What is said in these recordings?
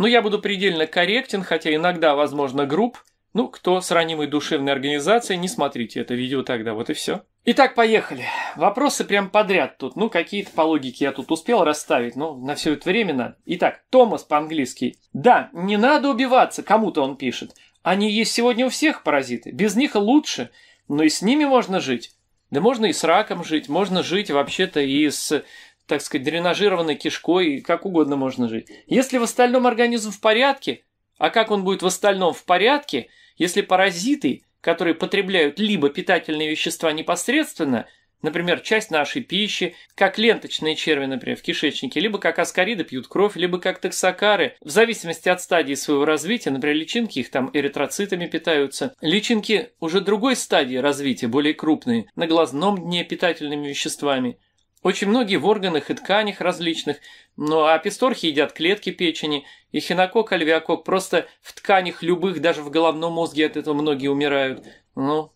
Но ну, я буду предельно корректен, хотя иногда, возможно, груб. Ну, кто с ранимой душевной организацией, не смотрите это видео тогда, вот и все. Итак, поехали. Вопросы прям подряд тут. Ну, какие-то по логике я тут успел расставить, но на все это время надо. Итак, Томас по-английски. Да, не надо убиваться, кому-то он пишет. Они есть сегодня у всех паразиты. Без них лучше, но и с ними можно жить. Да можно и с раком жить, можно жить вообще-то и с так сказать, дренажированной кишкой, и как угодно можно жить. Если в остальном организм в порядке, а как он будет в остальном в порядке, если паразиты, которые потребляют либо питательные вещества непосредственно, например, часть нашей пищи, как ленточные черви, например, в кишечнике, либо как аскариды пьют кровь, либо как таксокары. В зависимости от стадии своего развития, например, личинки их там эритроцитами питаются. Личинки уже другой стадии развития, более крупные, на глазном дне питательными веществами – очень многие в органах и тканях различных, ну а писторхи едят клетки печени, и хинокок, альвиокок просто в тканях любых, даже в головном мозге от этого многие умирают. Ну,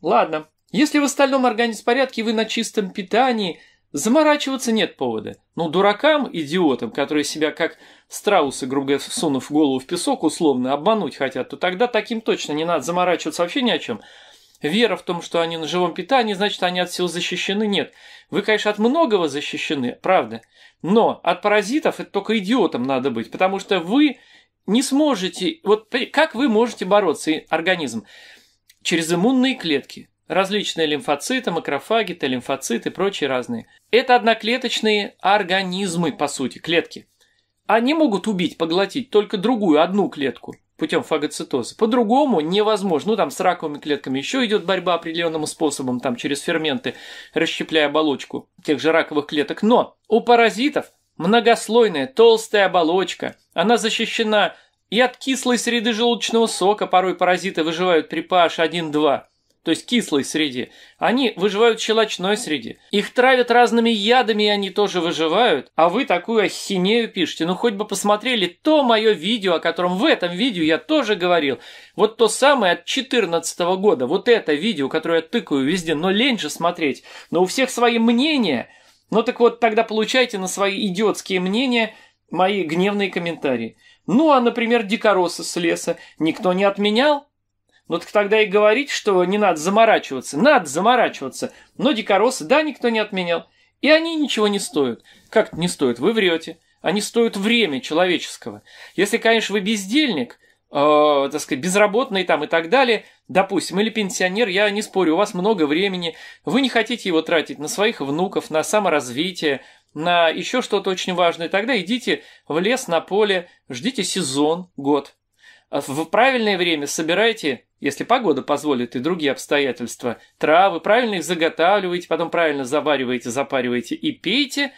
ладно. Если в остальном организм в порядке, вы на чистом питании, заморачиваться нет повода. Но ну, дуракам, идиотам, которые себя как страусы, грубо говоря, сунув голову в песок условно, обмануть хотят, то тогда таким точно не надо заморачиваться вообще ни о чем вера в том, что они на живом питании, значит, они от всего защищены. Нет. Вы, конечно, от многого защищены, правда. Но от паразитов это только идиотом надо быть, потому что вы не сможете... Вот как вы можете бороться, организм? Через иммунные клетки. Различные лимфоциты, макрофаги, Т-лимфоциты, прочие разные. Это одноклеточные организмы, по сути, клетки. Они могут убить, поглотить только другую, одну клетку путем фагоцитоза. По-другому невозможно. Ну, там с раковыми клетками еще идет борьба определенным способом, там через ферменты, расщепляя оболочку тех же раковых клеток. Но у паразитов многослойная толстая оболочка. Она защищена и от кислой среды желудочного сока, порой паразиты выживают при pH 1-2 то есть кислой среде. Они выживают в щелочной среде. Их травят разными ядами, и они тоже выживают. А вы такую ахинею пишете. Ну, хоть бы посмотрели то мое видео, о котором в этом видео я тоже говорил. Вот то самое от 2014 года. Вот это видео, которое я тыкаю везде. Но лень же смотреть. Но у всех свои мнения. Ну, так вот, тогда получайте на свои идиотские мнения мои гневные комментарии. Ну, а, например, дикоросы с леса никто не отменял. Ну так тогда и говорить, что не надо заморачиваться. Надо заморачиваться. Но дикоросы, да, никто не отменял. И они ничего не стоят. Как не стоят? Вы врете. Они стоят время человеческого. Если, конечно, вы бездельник, э, так сказать, безработный там и так далее, допустим, или пенсионер, я не спорю, у вас много времени, вы не хотите его тратить на своих внуков, на саморазвитие, на еще что-то очень важное, тогда идите в лес, на поле, ждите сезон, год. А в правильное время собирайте если погода позволит и другие обстоятельства, травы, правильно их заготавливаете, потом правильно завариваете, запариваете и пейте,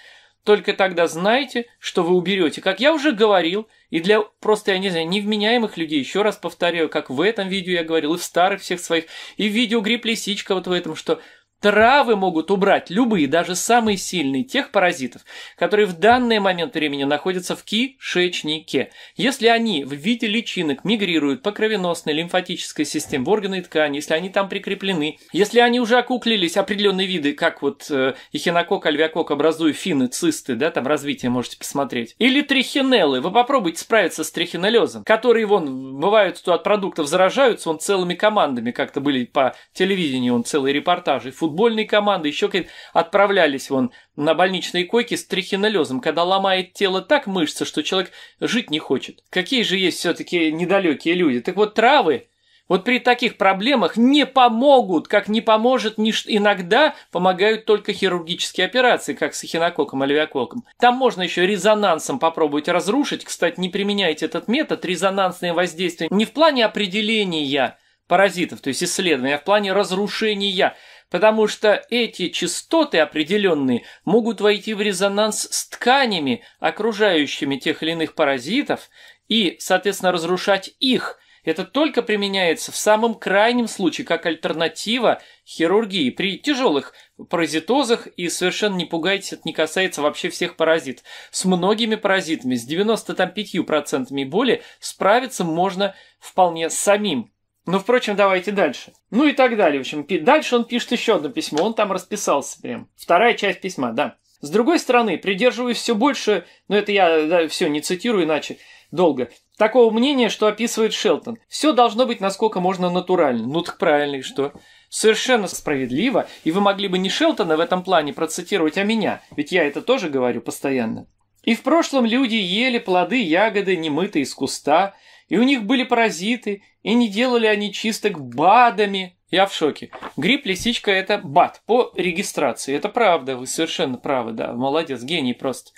только тогда знайте, что вы уберете. Как я уже говорил, и для просто, я не знаю, невменяемых людей, еще раз повторяю, как в этом видео я говорил, и в старых всех своих, и в видео гриб лисичка вот в этом, что Травы могут убрать любые, даже самые сильные, тех паразитов, которые в данный момент времени находятся в кишечнике. Если они в виде личинок мигрируют по кровеносной лимфатической системе в органы и ткани, если они там прикреплены, если они уже окуклились определенные виды, как вот э, эхинокок, альвиакок, образуя фины, цисты, да, там развитие можете посмотреть. Или трихинеллы. Вы попробуйте справиться с трихинеллезом, которые, вон, бывают, что от продуктов заражаются, он целыми командами как-то были по телевидению, он целые репортажи, фуд футбольной команды, еще какие-то. Отправлялись вон на больничные койки с трихинолезом, когда ломает тело так мышцы, что человек жить не хочет. Какие же есть все-таки недалекие люди? Так вот, травы вот при таких проблемах не помогут, как не поможет нич... иногда помогают только хирургические операции, как с хинококом, альвиококом. Там можно еще резонансом попробовать разрушить. Кстати, не применяйте этот метод, резонансное воздействие не в плане определения паразитов, то есть исследования, а в плане разрушения потому что эти частоты определенные могут войти в резонанс с тканями, окружающими тех или иных паразитов, и, соответственно, разрушать их. Это только применяется в самом крайнем случае как альтернатива хирургии при тяжелых паразитозах, и совершенно не пугайтесь, это не касается вообще всех паразит. С многими паразитами, с 95% и более, справиться можно вполне самим. Ну, впрочем, давайте дальше. Ну и так далее. В общем, дальше он пишет еще одно письмо. Он там расписался прям. Вторая часть письма, да. С другой стороны, придерживаюсь все больше, но это я да, все не цитирую иначе долго, такого мнения, что описывает Шелтон. Все должно быть насколько можно натурально. Ну так правильно и что? Совершенно справедливо, и вы могли бы не Шелтона в этом плане процитировать, а меня, ведь я это тоже говорю постоянно. И в прошлом люди ели плоды ягоды, немытые из куста, и у них были паразиты, и не делали они чисток БАДами. Я в шоке. Грипп лисичка это БАД по регистрации. Это правда, вы совершенно правы, да. Молодец, гений просто.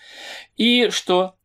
И что?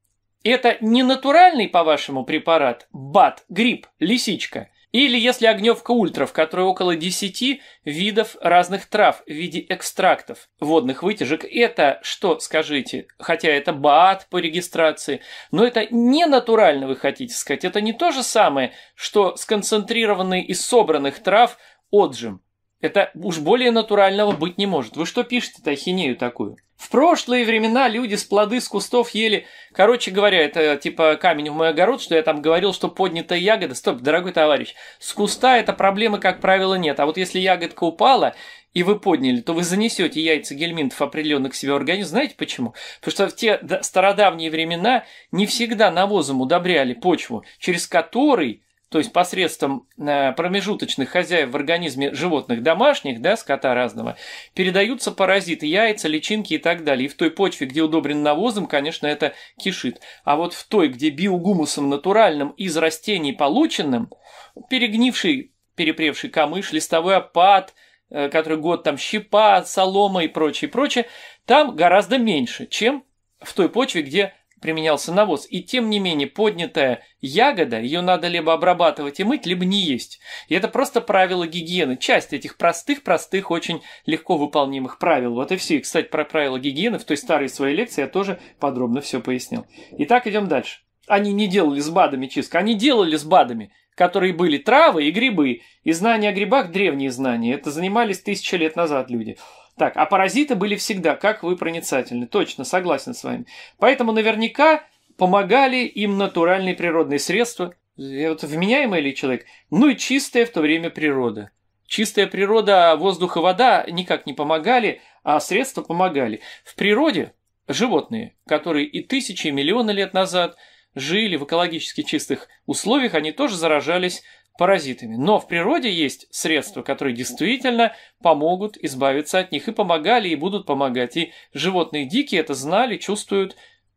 Это не натуральный, по-вашему, препарат БАД, грипп, лисичка – или если огневка ультра, в которой около 10 видов разных трав в виде экстрактов водных вытяжек, это что, скажите, хотя это БААТ по регистрации, но это не натурально, вы хотите сказать, это не то же самое, что сконцентрированный из собранных трав отжим. Это уж более натурального быть не может. Вы что пишете-то ахинею такую? В прошлые времена люди с плоды с кустов ели... Короче говоря, это типа камень в мой огород, что я там говорил, что поднятая ягода... Стоп, дорогой товарищ, с куста это проблемы, как правило, нет. А вот если ягодка упала, и вы подняли, то вы занесете яйца гельминтов определенных к себе организм. Знаете почему? Потому что в те стародавние времена не всегда навозом удобряли почву, через который то есть посредством э, промежуточных хозяев в организме животных домашних, да, скота разного, передаются паразиты, яйца, личинки и так далее. И в той почве, где удобрен навозом, конечно, это кишит. А вот в той, где биогумусом натуральным из растений полученным, перегнивший, перепревший камыш, листовой опад, э, который год там щепа, солома и прочее, прочее, там гораздо меньше, чем в той почве, где применялся навоз, и тем не менее поднятая ягода, ее надо либо обрабатывать и мыть, либо не есть. И это просто правило гигиены, часть этих простых-простых, очень легко выполнимых правил. Вот и все. И, кстати, про правила гигиены в той старой своей лекции я тоже подробно все пояснил. Итак, идем дальше. Они не делали с БАДами чистка они делали с БАДами, которые были травы и грибы. И знания о грибах – древние знания, это занимались тысячи лет назад люди – так, а паразиты были всегда, как вы проницательны. Точно, согласен с вами. Поэтому наверняка помогали им натуральные природные средства, э, вот вменяемый ли человек, ну и чистая в то время природа. Чистая природа, а воздух и вода никак не помогали, а средства помогали. В природе животные, которые и тысячи, и миллионы лет назад жили в экологически чистых условиях, они тоже заражались паразитами. Но в природе есть средства, которые действительно помогут избавиться от них и помогали, и будут помогать. И животные дикие это знали, чувствуют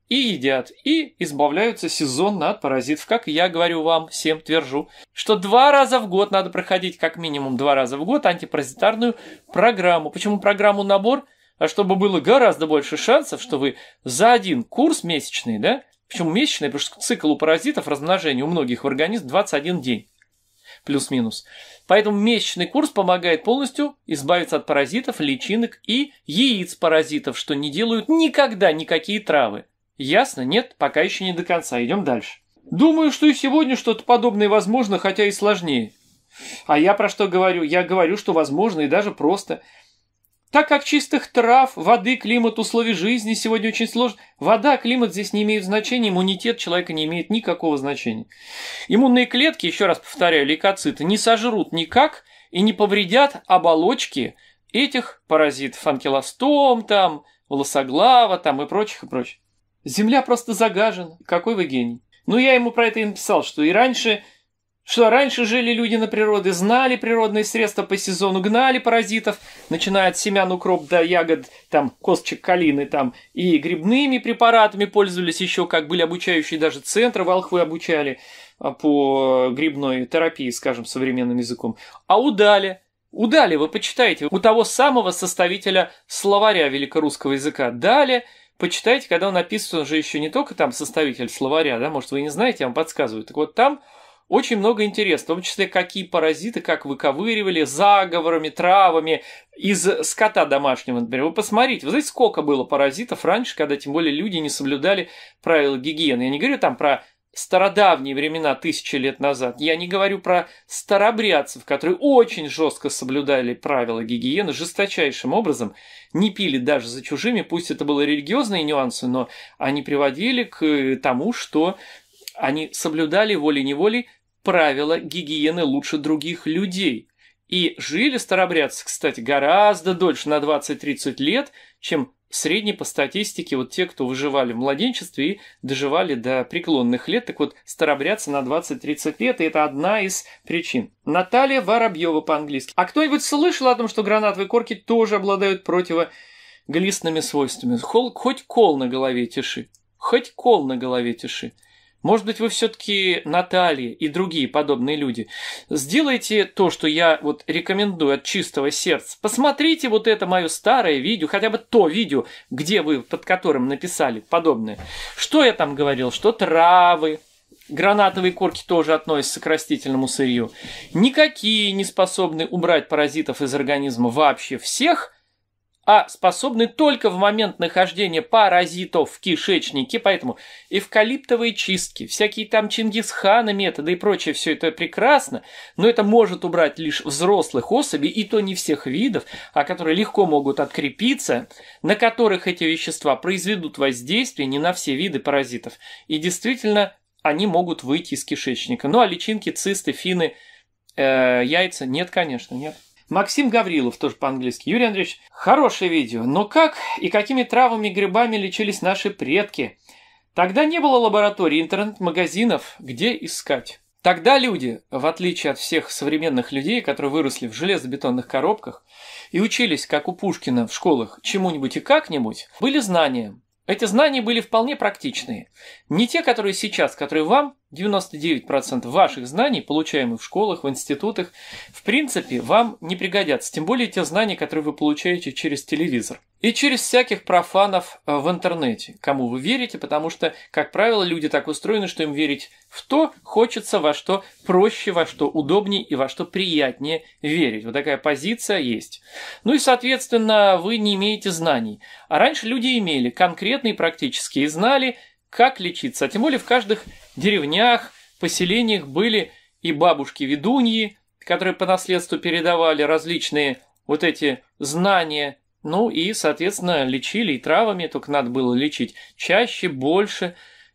и едят, и избавляются сезонно от паразитов. Как я говорю вам, всем твержу, что два раза в год надо проходить, как минимум два раза в год, антипаразитарную программу. Почему программу набор? А чтобы было гораздо больше шансов, что вы за один курс месячный, да, Почему месячный, потому что цикл у паразитов размножения у многих в организм 21 день плюс-минус. Поэтому месячный курс помогает полностью избавиться от паразитов, личинок и яиц паразитов, что не делают никогда никакие травы. Ясно? Нет, пока еще не до конца. Идем дальше. Думаю, что и сегодня что-то подобное возможно, хотя и сложнее. А я про что говорю? Я говорю, что возможно и даже просто – так как чистых трав, воды, климат, условий жизни сегодня очень сложны, Вода, климат здесь не имеют значения, иммунитет человека не имеет никакого значения. Иммунные клетки, еще раз повторяю, лейкоциты, не сожрут никак и не повредят оболочки этих паразитов, анкилостом там, волосоглава там и прочих, и прочих. Земля просто загажена. Какой вы гений. Ну, я ему про это и написал, что и раньше что раньше жили люди на природе, знали природные средства по сезону, гнали паразитов, начиная от семян укроп до ягод, там, косточек калины, там, и грибными препаратами пользовались еще, как были обучающие, даже центры волхвы обучали а, по грибной терапии, скажем, современным языком. А удали, удали, вы почитайте у того самого составителя словаря великорусского языка. Дали, почитайте, когда он описан уже еще не только там составитель словаря, да, может, вы не знаете, я вам подсказываю. Так вот, там очень много интересного, в том числе, какие паразиты, как выковыривали заговорами, травами из скота домашнего, например. Вы посмотрите, вы знаете, сколько было паразитов раньше, когда тем более люди не соблюдали правила гигиены. Я не говорю там про стародавние времена, тысячи лет назад. Я не говорю про старобрядцев, которые очень жестко соблюдали правила гигиены, жесточайшим образом, не пили даже за чужими, пусть это было религиозные нюансы, но они приводили к тому, что они соблюдали волей-неволей правила гигиены лучше других людей. И жили старобрядцы, кстати, гораздо дольше, на 20-30 лет, чем средний по статистике вот те, кто выживали в младенчестве и доживали до преклонных лет. Так вот, старобрядцы на 20-30 лет, и это одна из причин. Наталья Воробьева по-английски. А кто-нибудь слышал о том, что гранатовые корки тоже обладают противоглистными свойствами? Хол, хоть кол на голове тиши. Хоть кол на голове тиши. Может быть, вы все-таки Наталья и другие подобные люди. Сделайте то, что я вот рекомендую от чистого сердца. Посмотрите вот это мое старое видео, хотя бы то видео, где вы, под которым написали подобное. Что я там говорил? Что травы, гранатовые корки тоже относятся к растительному сырью. Никакие не способны убрать паразитов из организма вообще всех – а способны только в момент нахождения паразитов в кишечнике, поэтому эвкалиптовые чистки, всякие там чингисханы методы и прочее, все это прекрасно, но это может убрать лишь взрослых особей, и то не всех видов, а которые легко могут открепиться, на которых эти вещества произведут воздействие не на все виды паразитов, и действительно они могут выйти из кишечника. Ну а личинки, цисты, фины, э, яйца, нет, конечно, нет. Максим Гаврилов, тоже по-английски. Юрий Андреевич, хорошее видео. Но ну как и какими травами и грибами лечились наши предки? Тогда не было лабораторий, интернет-магазинов, где искать. Тогда люди, в отличие от всех современных людей, которые выросли в железобетонных коробках и учились, как у Пушкина в школах, чему-нибудь и как-нибудь, были знания. Эти знания были вполне практичные. Не те, которые сейчас, которые вам 99% ваших знаний, получаемых в школах, в институтах, в принципе, вам не пригодятся, тем более те знания, которые вы получаете через телевизор. И через всяких профанов э, в интернете, кому вы верите, потому что, как правило, люди так устроены, что им верить в то хочется, во что проще, во что удобнее и во что приятнее верить. Вот такая позиция есть. Ну и, соответственно, вы не имеете знаний. А раньше люди имели конкретные практические и знали – как лечиться. А тем более в каждых деревнях, поселениях были и бабушки-ведуньи, которые по наследству передавали различные вот эти знания, ну и, соответственно, лечили и травами, только надо было лечить чаще, больше,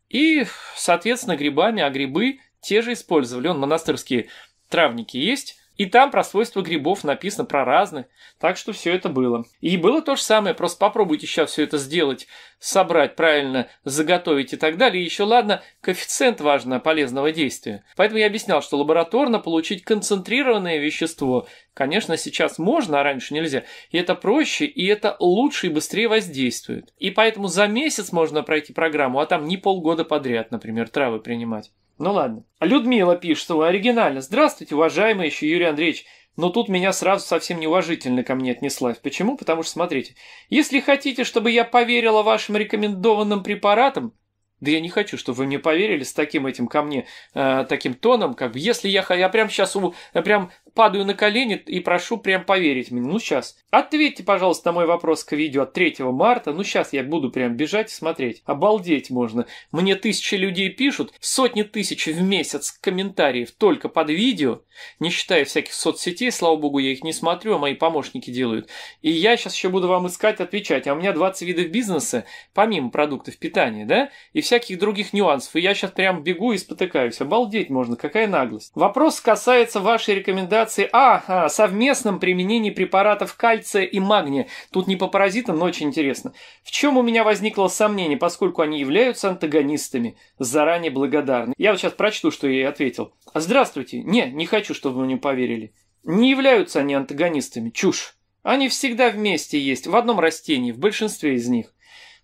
и, соответственно, грибами, а грибы те же использовали. Он монастырские травники есть, и там про свойства грибов написано про разных, так что все это было. И было то же самое, просто попробуйте сейчас все это сделать, собрать правильно, заготовить и так далее. И еще, ладно, коэффициент важно полезного действия. Поэтому я объяснял, что лабораторно получить концентрированное вещество, конечно, сейчас можно, а раньше нельзя. И это проще, и это лучше и быстрее воздействует. И поэтому за месяц можно пройти программу, а там не полгода подряд, например, травы принимать. Ну ладно. Людмила пишет, что оригинально. Здравствуйте, уважаемый еще Юрий Андреевич. Но тут меня сразу совсем неуважительно ко мне отнеслась. Почему? Потому что, смотрите, если хотите, чтобы я поверила вашим рекомендованным препаратам, да я не хочу, чтобы вы мне поверили с таким этим ко мне, э, таким тоном, как бы, если я, я прям сейчас я прям падаю на колени и прошу прям поверить мне. Ну, сейчас. Ответьте, пожалуйста, на мой вопрос к видео от 3 марта. Ну, сейчас я буду прям бежать и смотреть. Обалдеть можно. Мне тысячи людей пишут, сотни тысяч в месяц комментариев только под видео, не считая всяких соцсетей, слава богу, я их не смотрю, а мои помощники делают. И я сейчас еще буду вам искать, отвечать. А у меня 20 видов бизнеса, помимо продуктов питания, да? И вся всяких других нюансов, и я сейчас прям бегу и спотыкаюсь. Обалдеть можно, какая наглость. Вопрос касается вашей рекомендации а, о а, совместном применении препаратов кальция и магния. Тут не по паразитам, но очень интересно. В чем у меня возникло сомнение, поскольку они являются антагонистами? Заранее благодарны. Я вот сейчас прочту, что я ей ответил. Здравствуйте. Не, не хочу, чтобы вы мне поверили. Не являются они антагонистами. Чушь. Они всегда вместе есть, в одном растении, в большинстве из них.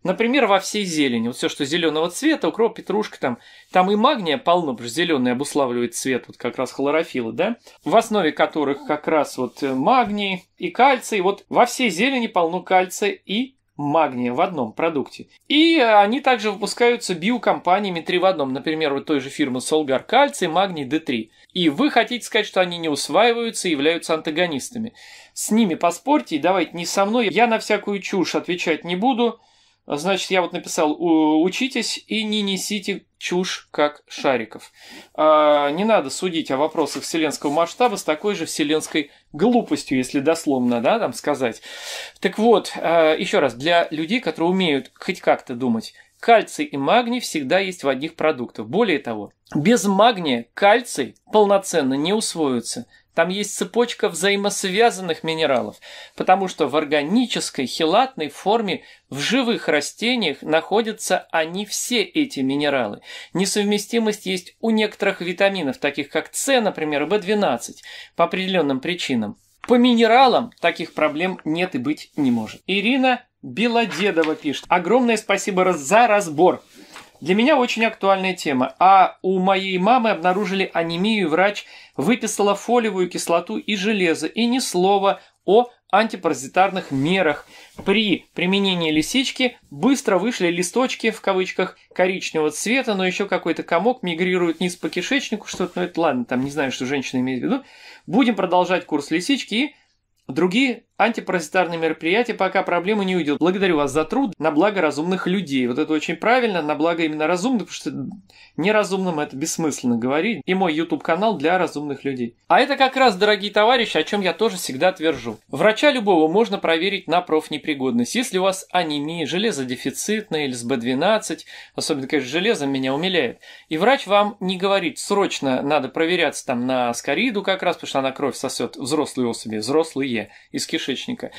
Например, во всей зелени. Вот все, что зеленого цвета, укроп, петрушка там. Там и магния полно, потому что зеленый обуславливает цвет, вот как раз хлорофилы, да? В основе которых как раз вот э, магний и кальций. Вот во всей зелени полно кальция и магния в одном продукте. И они также выпускаются биокомпаниями 3 в одном, например, вот той же фирмы Солгар Кальций, Магний D3. И вы хотите сказать, что они не усваиваются и являются антагонистами. С ними поспорьте, и давайте не со мной, я на всякую чушь отвечать не буду. А значит, я вот написал «учитесь и не несите чушь, как Шариков». А, не надо судить о вопросах вселенского масштаба с такой же вселенской глупостью, если дословно, да, там сказать. Так вот, а, еще раз, для людей, которые умеют хоть как-то думать, кальций и магний всегда есть в одних продуктах. Более того, без магния кальций полноценно не усвоится – там есть цепочка взаимосвязанных минералов, потому что в органической хелатной форме в живых растениях находятся они все эти минералы. Несовместимость есть у некоторых витаминов, таких как С, например, В12, по определенным причинам. По минералам таких проблем нет и быть не может. Ирина Белодедова пишет. Огромное спасибо за разбор. Для меня очень актуальная тема. А у моей мамы обнаружили анемию, врач выписала фолиевую кислоту и железо, и ни слова о антипаразитарных мерах. При применении лисички быстро вышли листочки, в кавычках, коричневого цвета, но еще какой-то комок мигрирует низ по кишечнику, что-то, ну это ладно, там не знаю, что женщина имеет в виду. Будем продолжать курс лисички и другие антипаразитарные мероприятия, пока проблемы не уйдет. Благодарю вас за труд на благо разумных людей. Вот это очень правильно, на благо именно разумных, потому что неразумным это бессмысленно говорить. И мой YouTube-канал для разумных людей. А это как раз, дорогие товарищи, о чем я тоже всегда твержу. Врача любого можно проверить на профнепригодность. Если у вас анемия, железодефицитная или с B12, особенно, конечно, железо меня умиляет, и врач вам не говорит, срочно надо проверяться там на скориду как раз, потому что она кровь сосет взрослые особи, взрослые, из кишечника кишечника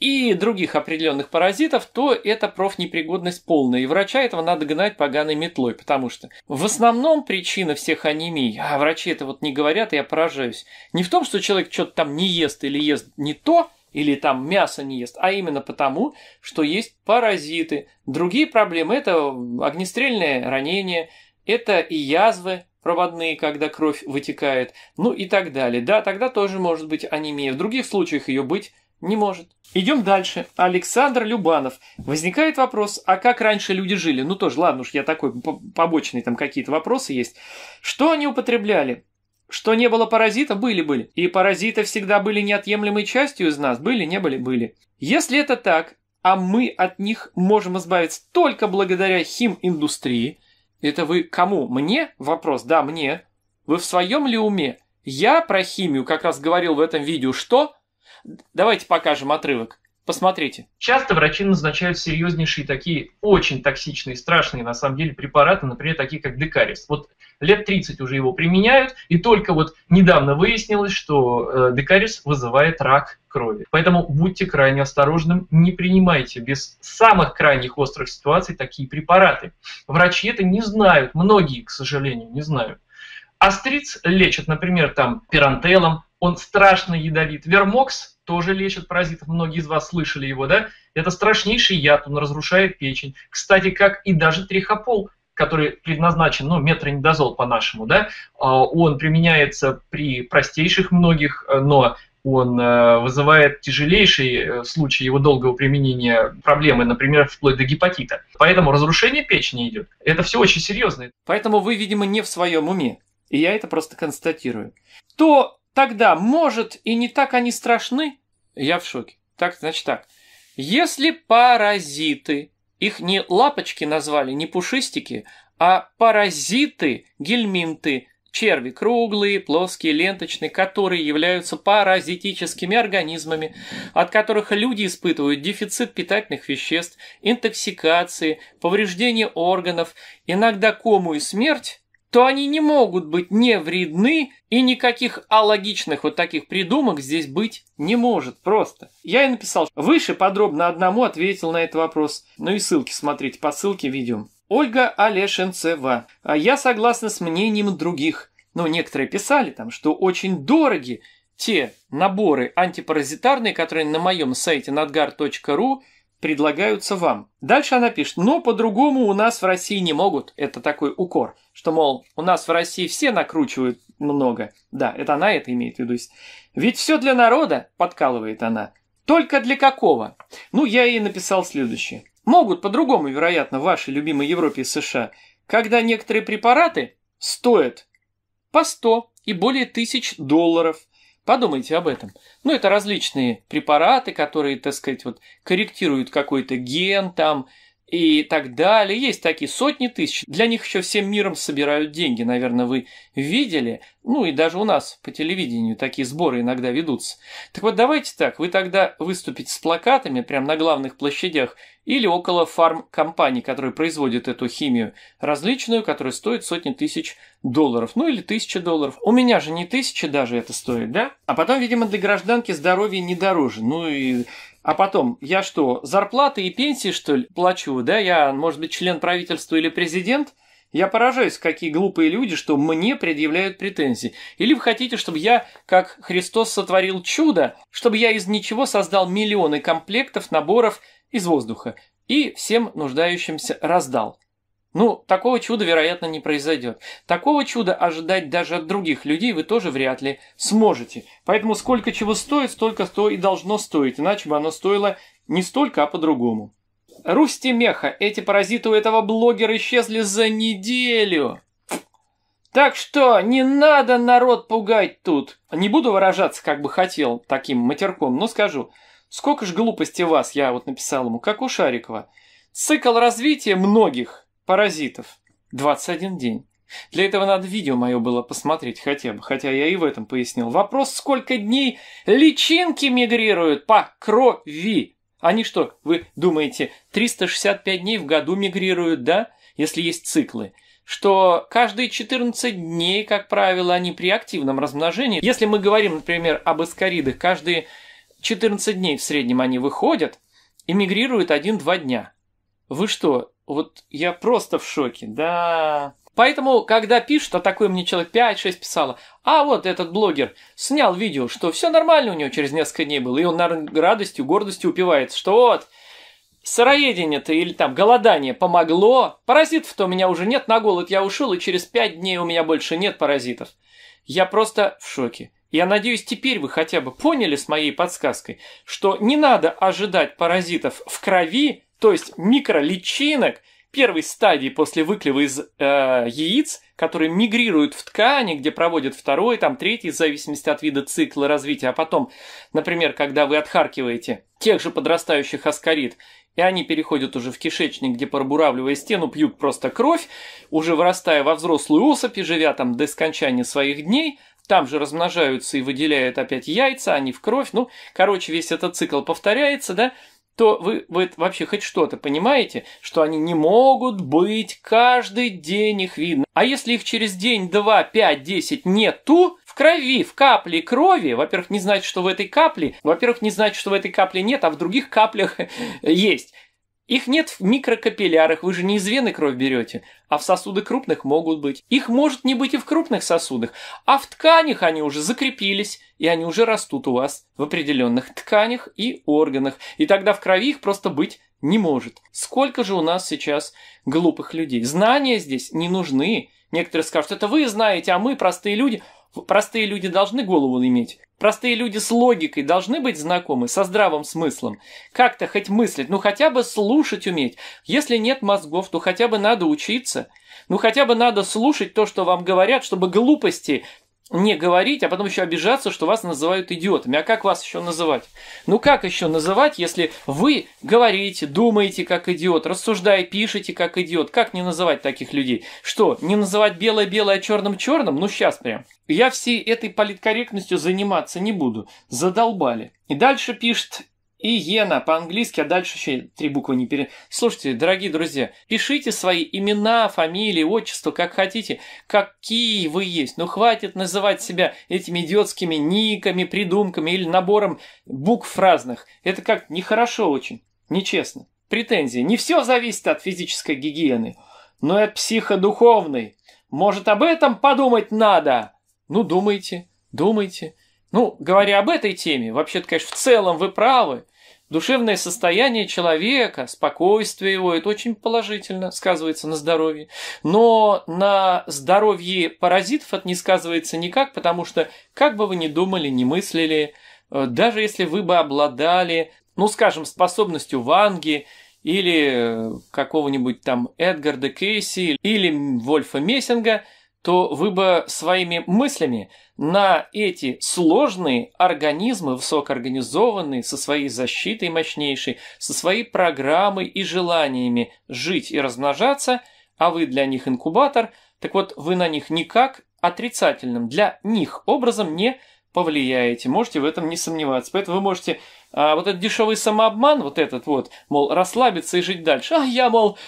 и других определенных паразитов, то это профнепригодность полная. И врача этого надо гнать поганой метлой, потому что в основном причина всех анемий, а врачи это вот не говорят, я поражаюсь, не в том, что человек что-то там не ест или ест не то, или там мясо не ест, а именно потому, что есть паразиты. Другие проблемы – это огнестрельное ранение, это и язвы, проводные, когда кровь вытекает, ну и так далее. Да, тогда тоже может быть анемия. В других случаях ее быть не может. Идем дальше. Александр Любанов. Возникает вопрос, а как раньше люди жили? Ну тоже, ладно уж, я такой побочный, там какие-то вопросы есть. Что они употребляли? Что не было паразита, были-были. И паразиты всегда были неотъемлемой частью из нас. Были, не были, были. Если это так, а мы от них можем избавиться только благодаря химиндустрии, это вы кому? Мне? Вопрос, да, мне. Вы в своем ли уме? Я про химию как раз говорил в этом видео, что Давайте покажем отрывок. Посмотрите. Часто врачи назначают серьезнейшие такие очень токсичные, страшные на самом деле препараты, например, такие как декарис. Вот лет 30 уже его применяют, и только вот недавно выяснилось, что э, декарис вызывает рак крови. Поэтому будьте крайне осторожным, не принимайте без самых крайних острых ситуаций такие препараты. Врачи это не знают, многие, к сожалению, не знают. Астриц лечат, например, там пирантелом, он страшно ядовит. Вермокс тоже лечит паразитов, многие из вас слышали его, да? Это страшнейший яд, он разрушает печень. Кстати, как и даже трихопол, который предназначен, ну, метронидозол по-нашему, да, а, он применяется при простейших многих, э, но он э, вызывает тяжелейшие э, случаи его долгого применения проблемы, например, вплоть до гепатита. Поэтому разрушение печени идет. Это все очень серьезно. Поэтому вы, видимо, не в своем уме. И я это просто констатирую. То Тогда, может, и не так они страшны? Я в шоке. Так, значит так. Если паразиты, их не лапочки назвали, не пушистики, а паразиты, гельминты, черви круглые, плоские, ленточные, которые являются паразитическими организмами, от которых люди испытывают дефицит питательных веществ, интоксикации, повреждение органов, иногда кому и смерть, то они не могут быть не вредны, и никаких алогичных вот таких придумок здесь быть не может просто. Я и написал выше подробно одному ответил на этот вопрос. Ну и ссылки смотрите по ссылке видео. Ольга Олешенцева. А я согласна с мнением других. Ну, некоторые писали там, что очень дороги те наборы антипаразитарные, которые на моем сайте надгар.ру предлагаются вам. Дальше она пишет, но по-другому у нас в России не могут. Это такой укор, что, мол, у нас в России все накручивают много. Да, это она это имеет в виду. Ведь все для народа, подкалывает она. Только для какого? Ну, я ей написал следующее. Могут по-другому, вероятно, в вашей любимой Европе и США, когда некоторые препараты стоят по 100 и более тысяч долларов – Подумайте об этом. Ну, это различные препараты, которые, так сказать, вот корректируют какой-то ген там и так далее. Есть такие сотни тысяч. Для них еще всем миром собирают деньги, наверное, вы видели. Ну и даже у нас по телевидению такие сборы иногда ведутся. Так вот давайте так, вы тогда выступите с плакатами прямо на главных площадях или около фармкомпаний, которая производит эту химию различную, которая стоит сотни тысяч долларов, ну или тысяча долларов. У меня же не тысяча даже это стоит, да? А потом, видимо, для гражданки здоровье не дороже. Ну и а потом, я что, зарплаты и пенсии, что ли, плачу, да? Я, может быть, член правительства или президент? Я поражаюсь, какие глупые люди, что мне предъявляют претензии. Или вы хотите, чтобы я, как Христос, сотворил чудо, чтобы я из ничего создал миллионы комплектов, наборов из воздуха и всем нуждающимся раздал. Ну, такого чуда, вероятно, не произойдет. Такого чуда ожидать даже от других людей вы тоже вряд ли сможете. Поэтому сколько чего стоит, столько то и должно стоить, иначе бы оно стоило не столько, а по-другому. Русти меха, эти паразиты у этого блогера исчезли за неделю. Так что не надо народ пугать тут. Не буду выражаться, как бы хотел, таким матерком, но скажу. Сколько ж глупости вас, я вот написал ему, как у Шарикова. Цикл развития многих Паразитов. 21 день. Для этого надо видео мое было посмотреть хотя бы, хотя я и в этом пояснил. Вопрос, сколько дней личинки мигрируют по крови. Они что, вы думаете, 365 дней в году мигрируют, да? Если есть циклы что каждые 14 дней, как правило, они при активном размножении. Если мы говорим, например, об эскоридах, каждые 14 дней в среднем они выходят и мигрируют 1-2 дня. Вы что? Вот я просто в шоке, да. Поэтому, когда пишут, а такой мне человек 5-6 писало, а вот этот блогер снял видео, что все нормально у него через несколько дней было, и он, наверное, радостью, гордостью упивается, что вот, сыроедение-то или там голодание помогло, паразитов-то у меня уже нет, на голод я ушел, и через 5 дней у меня больше нет паразитов. Я просто в шоке. Я надеюсь, теперь вы хотя бы поняли с моей подсказкой, что не надо ожидать паразитов в крови, то есть микроличинок первой стадии после выклева из э, яиц, которые мигрируют в ткани, где проводят второй, там третий, в зависимости от вида цикла развития, а потом, например, когда вы отхаркиваете тех же подрастающих аскарид, и они переходят уже в кишечник, где, пробуравливая стену, пьют просто кровь, уже вырастая во взрослую особь и живя там до скончания своих дней, там же размножаются и выделяют опять яйца, они в кровь. Ну, короче, весь этот цикл повторяется, да, то вы, вы вообще хоть что-то понимаете, что они не могут быть, каждый день их видно. А если их через день, два, пять, десять нету, в крови, в капле крови, во-первых, не значит, что в этой капле, во-первых, не значит, что в этой капле нет, а в других каплях есть. Их нет в микрокапиллярах, вы же не из вены кровь берете, а в сосуды крупных могут быть. Их может не быть и в крупных сосудах, а в тканях они уже закрепились, и они уже растут у вас в определенных тканях и органах. И тогда в крови их просто быть не может. Сколько же у нас сейчас глупых людей? Знания здесь не нужны, Некоторые скажут, это вы знаете, а мы, простые люди. Простые люди должны голову иметь. Простые люди с логикой должны быть знакомы, со здравым смыслом. Как-то хоть мыслить, ну хотя бы слушать уметь. Если нет мозгов, то хотя бы надо учиться. Ну хотя бы надо слушать то, что вам говорят, чтобы глупости не говорить, а потом еще обижаться, что вас называют идиотами. А как вас еще называть? Ну как еще называть, если вы говорите, думаете как идиот, рассуждаете, пишете как идиот? Как не называть таких людей? Что, не называть белое-белое, а черным-черным? Ну сейчас прям. Я всей этой политкорректностью заниматься не буду. Задолбали. И дальше пишет и Ена по-английски, а дальше еще три буквы не пере... Слушайте, дорогие друзья, пишите свои имена, фамилии, отчество, как хотите, какие вы есть. Но ну, хватит называть себя этими идиотскими никами, придумками или набором букв разных. Это как нехорошо очень, нечестно. Претензии. Не все зависит от физической гигиены, но и от психодуховной. Может, об этом подумать надо? Ну, думайте, думайте. Ну, говоря об этой теме, вообще-то, конечно, в целом вы правы, Душевное состояние человека, спокойствие его, это очень положительно сказывается на здоровье. Но на здоровье паразитов это не сказывается никак, потому что как бы вы ни думали, ни мыслили, э, даже если вы бы обладали, ну, скажем, способностью Ванги или э, какого-нибудь там Эдгарда Кейси или Вольфа Мессинга – то вы бы своими мыслями на эти сложные организмы, высокоорганизованные, со своей защитой мощнейшей, со своей программой и желаниями жить и размножаться, а вы для них инкубатор, так вот вы на них никак отрицательным для них образом не повлияете, можете в этом не сомневаться. Поэтому вы можете а, вот этот дешевый самообман, вот этот вот, мол, расслабиться и жить дальше. А я, мол,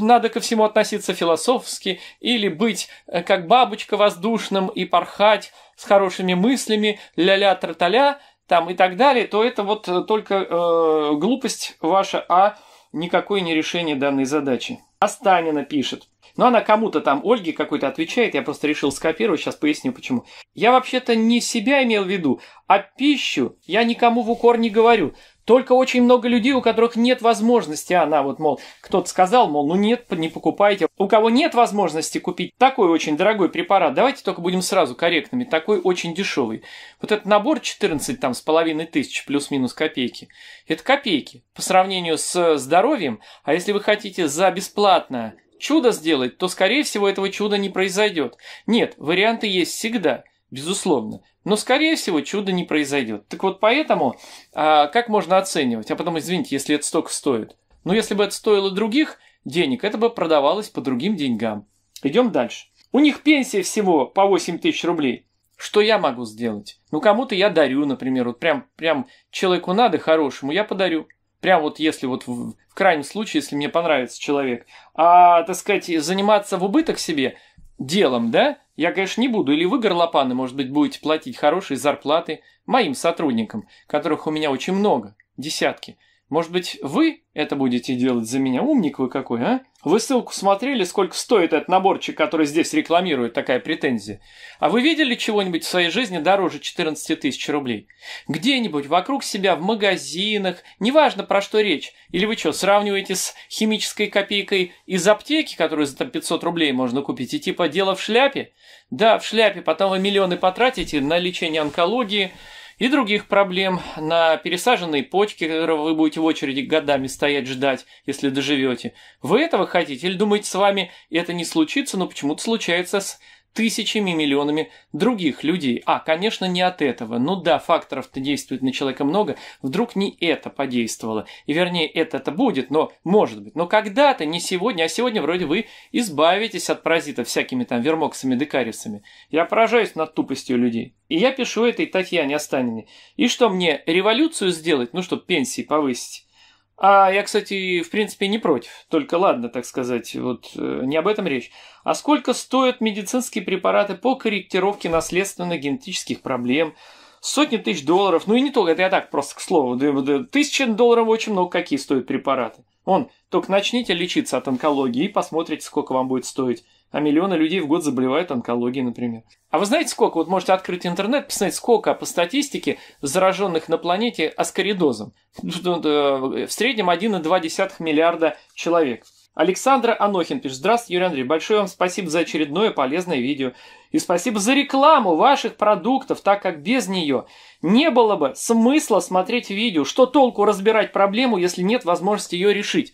надо ко всему относиться философски или быть э, как бабочка воздушным и порхать с хорошими мыслями, ля-ля, тра-та-ля, там и так далее, то это вот э, только э, глупость ваша, а никакое не решение данной задачи. Астанина пишет. Но ну, она кому-то там, Ольге какой-то отвечает, я просто решил скопировать, сейчас поясню почему. Я вообще-то не себя имел в виду, а пищу я никому в укор не говорю. Только очень много людей, у которых нет возможности, она вот, мол, кто-то сказал, мол, ну нет, не покупайте. У кого нет возможности купить такой очень дорогой препарат, давайте только будем сразу корректными, такой очень дешевый. Вот этот набор 14 там с половиной тысяч плюс-минус копейки, это копейки по сравнению с здоровьем. А если вы хотите за бесплатно чудо сделать, то, скорее всего, этого чуда не произойдет. Нет, варианты есть всегда, безусловно. Но, скорее всего, чудо не произойдет. Так вот, поэтому, а, как можно оценивать? А потом, извините, если это столько стоит. Но если бы это стоило других денег, это бы продавалось по другим деньгам. Идем дальше. У них пенсия всего по 8 тысяч рублей. Что я могу сделать? Ну, кому-то я дарю, например, вот прям, прям человеку надо хорошему, я подарю. Прям вот если вот в, в крайнем случае, если мне понравится человек. А, так сказать, заниматься в убыток себе делом, да, я, конечно, не буду. Или вы, горлопаны, может быть, будете платить хорошие зарплаты моим сотрудникам, которых у меня очень много, десятки – может быть, вы это будете делать за меня? Умник вы какой, а? Вы ссылку смотрели, сколько стоит этот наборчик, который здесь рекламирует, такая претензия? А вы видели чего-нибудь в своей жизни дороже 14 тысяч рублей? Где-нибудь вокруг себя, в магазинах, неважно про что речь. Или вы что, сравниваете с химической копейкой из аптеки, которую за там 500 рублей можно купить, и типа дело в шляпе? Да, в шляпе, потом вы миллионы потратите на лечение онкологии, и других проблем. На пересаженные почки, которые вы будете в очереди годами стоять ждать, если доживете. Вы этого хотите или думаете с вами это не случится, но почему-то случается с тысячами, миллионами других людей. А, конечно, не от этого. Ну да, факторов-то действует на человека много. Вдруг не это подействовало. И вернее, это-то будет, но может быть. Но когда-то, не сегодня, а сегодня вроде вы избавитесь от паразитов всякими там вермоксами, декарисами. Я поражаюсь над тупостью людей. И я пишу этой Татьяне Останиной. И что мне, революцию сделать? Ну, чтобы пенсии повысить. А я, кстати, в принципе, не против. Только ладно, так сказать, вот э, не об этом речь. А сколько стоят медицинские препараты по корректировке наследственно-генетических проблем? Сотни тысяч долларов. Ну и не только, это я так просто к слову. Тысячи долларов очень много какие стоят препараты. Он, только начните лечиться от онкологии и посмотрите, сколько вам будет стоить а миллионы людей в год заболевают онкологией, например. А вы знаете сколько? Вот можете открыть интернет, посмотреть, сколько по статистике зараженных на планете аскоридозом. Ну, э, в среднем 1,2 миллиарда человек. Александра Анохин пишет. Здравствуйте, Юрий Андрей. Большое вам спасибо за очередное полезное видео. И спасибо за рекламу ваших продуктов, так как без нее не было бы смысла смотреть видео. Что толку разбирать проблему, если нет возможности ее решить?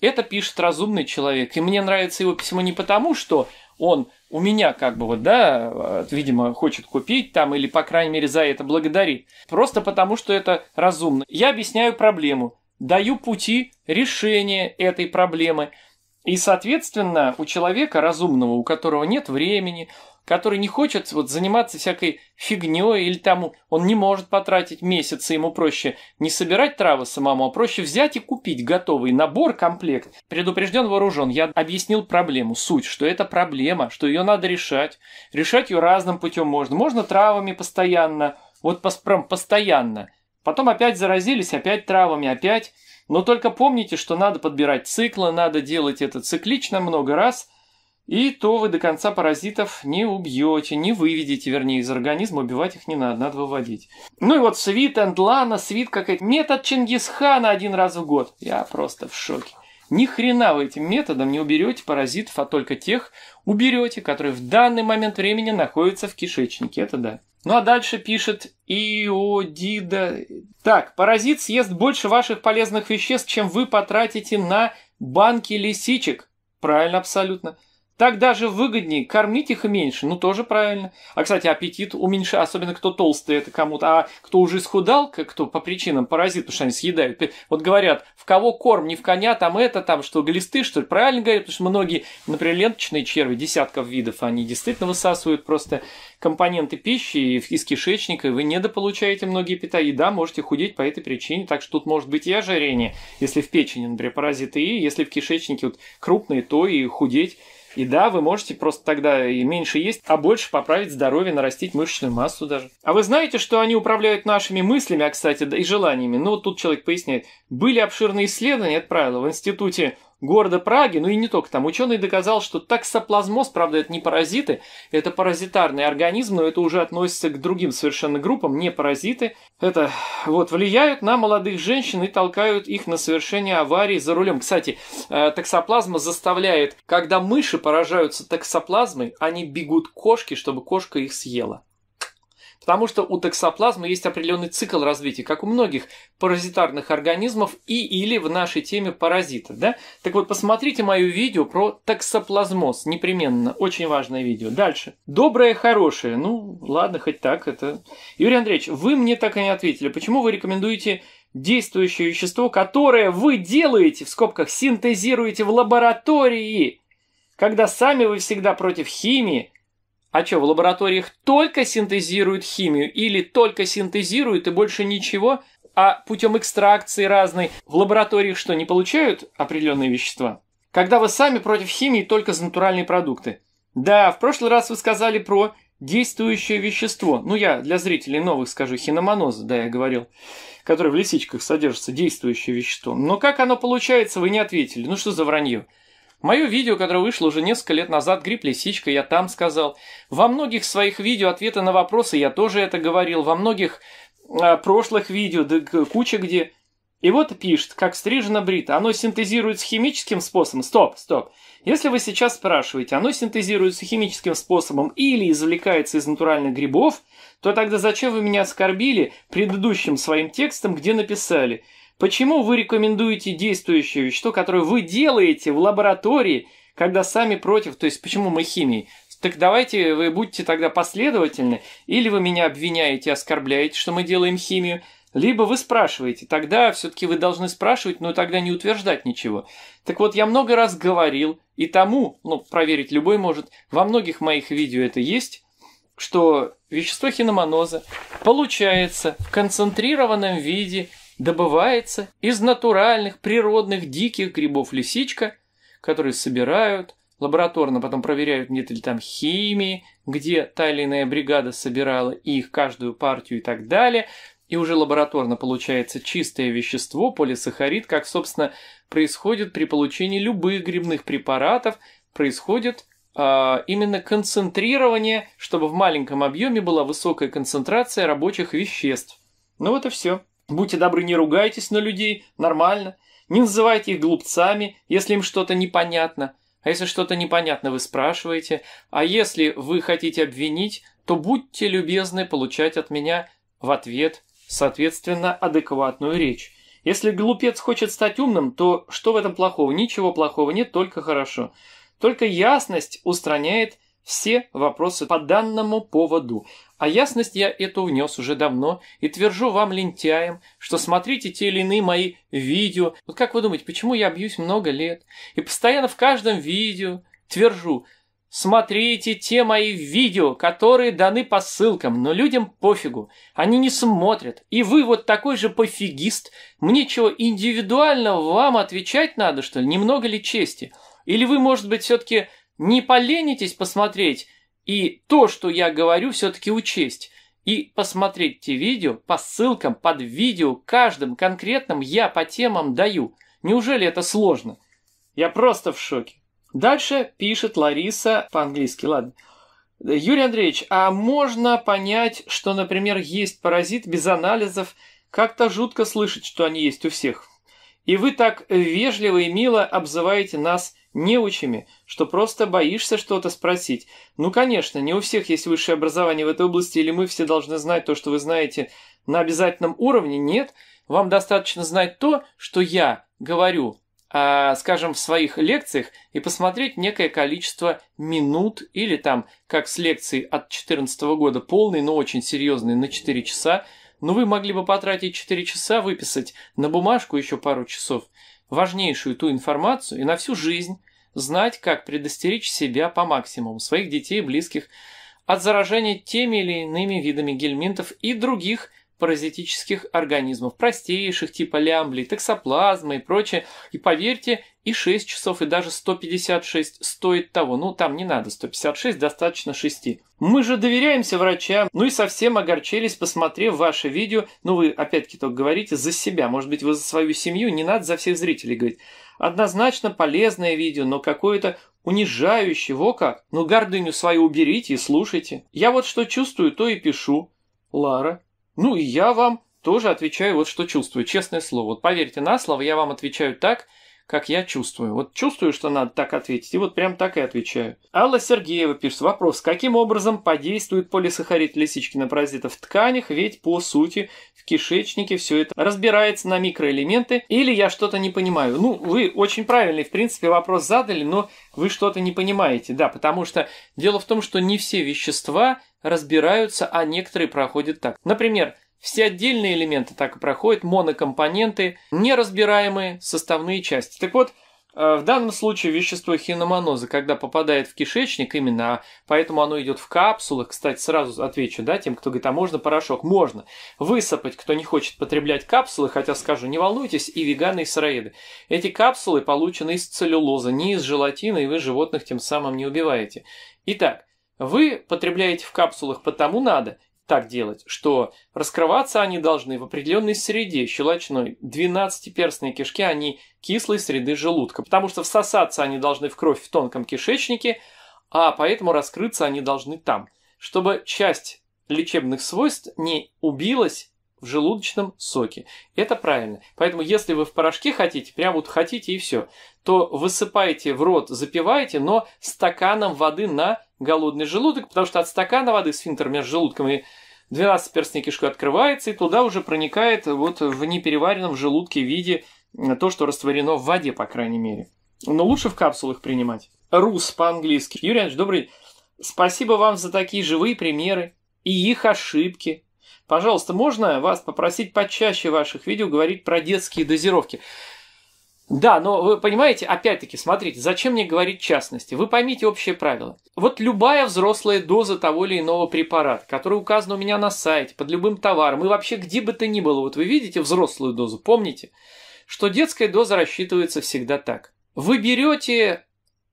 Это пишет разумный человек. И мне нравится его письмо не потому, что он у меня как бы вот, да, э, видимо, хочет купить там или, по крайней мере, за это благодарит. Просто потому, что это разумно. Я объясняю проблему, даю пути решения этой проблемы. И, соответственно, у человека разумного, у которого нет времени, который не хочет вот заниматься всякой фигней или там он не может потратить месяцы, ему проще не собирать травы самому, а проще взять и купить готовый набор, комплект. Предупрежден, вооружен. Я объяснил проблему, суть, что это проблема, что ее надо решать. Решать ее разным путем можно. Можно травами постоянно, вот прям постоянно. Потом опять заразились, опять травами, опять. Но только помните, что надо подбирать циклы, надо делать это циклично много раз – и то вы до конца паразитов не убьете, не выведете, вернее, из организма, убивать их не надо, надо выводить. Ну и вот свит энд свит какая-то метод Чингисхана один раз в год. Я просто в шоке. Ни хрена вы этим методом не уберете паразитов, а только тех уберете, которые в данный момент времени находятся в кишечнике. Это да. Ну а дальше пишет Иодида. Так, паразит съест больше ваших полезных веществ, чем вы потратите на банки лисичек. Правильно, абсолютно. Так даже выгоднее, кормить их меньше, ну тоже правильно. А, кстати, аппетит уменьшает, особенно кто толстый, это кому-то, а кто уже исхудал, кто по причинам паразит, потому что они съедают. Вот говорят, в кого корм, не в коня, там это, там что, глисты, что ли, правильно говорят, потому что многие, например, ленточные черви, десятков видов, они действительно высасывают просто компоненты пищи из кишечника, и вы недополучаете многие питания, и да, можете худеть по этой причине, так что тут может быть и ожирение, если в печени, например, паразиты, и если в кишечнике вот крупные, то и худеть и да, вы можете просто тогда и меньше есть, а больше поправить здоровье, нарастить мышечную массу даже. А вы знаете, что они управляют нашими мыслями, а, кстати, да, и желаниями? Ну, вот тут человек поясняет. Были обширные исследования, это правило, в институте города Праги, ну и не только там, ученый доказал, что таксоплазмоз, правда, это не паразиты, это паразитарный организм, но это уже относится к другим совершенно группам, не паразиты. Это вот влияют на молодых женщин и толкают их на совершение аварий за рулем. Кстати, э, таксоплазма заставляет, когда мыши поражаются таксоплазмой, они бегут к кошке, чтобы кошка их съела. Потому что у токсоплазмы есть определенный цикл развития, как у многих паразитарных организмов и или в нашей теме паразита. Да? Так вот, посмотрите мое видео про токсоплазмоз непременно. Очень важное видео. Дальше. Доброе, хорошее. Ну, ладно, хоть так. Это... Юрий Андреевич, вы мне так и не ответили. Почему вы рекомендуете действующее вещество, которое вы делаете, в скобках, синтезируете в лаборатории, когда сами вы всегда против химии, а что, в лабораториях только синтезируют химию или только синтезируют и больше ничего? А путем экстракции разной в лабораториях что, не получают определенные вещества? Когда вы сами против химии только за натуральные продукты. Да, в прошлый раз вы сказали про действующее вещество. Ну, я для зрителей новых скажу, хиноманоза, да, я говорил, который в лисичках содержится, действующее вещество. Но как оно получается, вы не ответили. Ну, что за вранье? Мое видео, которое вышло уже несколько лет назад, «Гриб лисичка», я там сказал. Во многих своих видео ответы на вопросы я тоже это говорил. Во многих э, прошлых видео, да куча где. И вот пишет, как стрижено брито. Оно синтезируется химическим способом. Стоп, стоп. Если вы сейчас спрашиваете, оно синтезируется химическим способом или извлекается из натуральных грибов, то тогда зачем вы меня оскорбили предыдущим своим текстом, где написали – Почему вы рекомендуете действующее вещество, которое вы делаете в лаборатории, когда сами против, то есть почему мы химии? Так давайте вы будьте тогда последовательны, или вы меня обвиняете, оскорбляете, что мы делаем химию, либо вы спрашиваете, тогда все-таки вы должны спрашивать, но тогда не утверждать ничего. Так вот, я много раз говорил, и тому, ну, проверить любой может, во многих моих видео это есть, что вещество хиномоноза получается в концентрированном виде – добывается из натуральных природных диких грибов лисичка, которые собирают, лабораторно потом проверяют, нет ли там химии, где та или иная бригада собирала их, каждую партию и так далее. И уже лабораторно получается чистое вещество, полисахарид, как, собственно, происходит при получении любых грибных препаратов, происходит э, именно концентрирование, чтобы в маленьком объеме была высокая концентрация рабочих веществ. Ну вот и все. Будьте добры, не ругайтесь на людей, нормально. Не называйте их глупцами, если им что-то непонятно. А если что-то непонятно, вы спрашиваете. А если вы хотите обвинить, то будьте любезны получать от меня в ответ, соответственно, адекватную речь. Если глупец хочет стать умным, то что в этом плохого? Ничего плохого нет, только хорошо. Только ясность устраняет все вопросы по данному поводу. А ясность я эту внес уже давно и твержу вам, лентяям, что смотрите те или иные мои видео. Вот как вы думаете, почему я бьюсь много лет? И постоянно в каждом видео твержу, смотрите те мои видео, которые даны по ссылкам, но людям пофигу, они не смотрят. И вы вот такой же пофигист, мне чего, индивидуально вам отвечать надо, что ли? Немного ли чести? Или вы, может быть, все-таки не поленитесь посмотреть и то, что я говорю, все-таки учесть. И посмотреть те видео по ссылкам под видео каждым конкретным я по темам даю. Неужели это сложно? Я просто в шоке. Дальше пишет Лариса по-английски, ладно. Юрий Андреевич, а можно понять, что, например, есть паразит без анализов? Как-то жутко слышать, что они есть у всех. И вы так вежливо и мило обзываете нас неучими, что просто боишься что-то спросить. Ну, конечно, не у всех есть высшее образование в этой области, или мы все должны знать то, что вы знаете на обязательном уровне. Нет, вам достаточно знать то, что я говорю, э, скажем, в своих лекциях, и посмотреть некое количество минут, или там, как с лекции от 2014 года, полный, но очень серьезный, на 4 часа, но ну, вы могли бы потратить 4 часа, выписать на бумажку еще пару часов важнейшую ту информацию и на всю жизнь знать, как предостеречь себя по максимуму, своих детей и близких от заражения теми или иными видами гельминтов и других паразитических организмов, простейших типа лямблий, токсоплазмы и прочее. И поверьте, и 6 часов, и даже 156 стоит того. Ну, там не надо 156, достаточно 6. Мы же доверяемся врачам, ну и совсем огорчились, посмотрев ваше видео. Ну, вы опять-таки только говорите за себя, может быть, вы за свою семью, не надо за всех зрителей говорить. Однозначно полезное видео, но какое-то унижающее, во как. Ну гордыню свою уберите и слушайте. Я вот что чувствую, то и пишу. Лара. Ну и я вам тоже отвечаю вот что чувствую, честное слово. Вот поверьте на слово, я вам отвечаю так, как я чувствую. Вот чувствую, что надо так ответить, и вот прям так и отвечаю. Алла Сергеева пишет вопрос, каким образом подействует полисахарид на паразита в тканях, ведь по сути в кишечнике все это разбирается на микроэлементы, или я что-то не понимаю. Ну, вы очень правильный, в принципе, вопрос задали, но вы что-то не понимаете, да, потому что дело в том, что не все вещества разбираются, а некоторые проходят так. Например, все отдельные элементы так и проходят, монокомпоненты, неразбираемые составные части. Так вот, э, в данном случае вещество хиномоноза, когда попадает в кишечник, именно, а поэтому оно идет в капсулы. Кстати, сразу отвечу, да, тем, кто говорит, а можно порошок? Можно. Высыпать, кто не хочет потреблять капсулы, хотя скажу, не волнуйтесь, и веганы, и сыроеды. Эти капсулы получены из целлюлозы, не из желатина, и вы животных тем самым не убиваете. Итак, вы потребляете в капсулах потому надо, так делать, что раскрываться они должны в определенной среде щелочной. 12-перстные кишки, они кислой среды желудка, потому что всосаться они должны в кровь в тонком кишечнике, а поэтому раскрыться они должны там, чтобы часть лечебных свойств не убилась в желудочном соке. Это правильно. Поэтому если вы в порошке хотите, прям вот хотите и все, то высыпаете в рот, запиваете, но стаканом воды на голодный желудок, потому что от стакана воды сфинктер между желудком и Двенадцатиперстная кишка открывается, и туда уже проникает вот в непереваренном в желудке виде э, то, что растворено в воде, по крайней мере. Но лучше в капсулах принимать. Рус по-английски. Юрий Андреевич, добрый. Спасибо вам за такие живые примеры и их ошибки. Пожалуйста, можно вас попросить почаще в ваших видео говорить про детские дозировки? Да, но вы понимаете, опять-таки, смотрите, зачем мне говорить частности? Вы поймите общее правило. Вот любая взрослая доза того или иного препарата, который указан у меня на сайте, под любым товаром, и вообще где бы то ни было, вот вы видите взрослую дозу, помните, что детская доза рассчитывается всегда так. Вы берете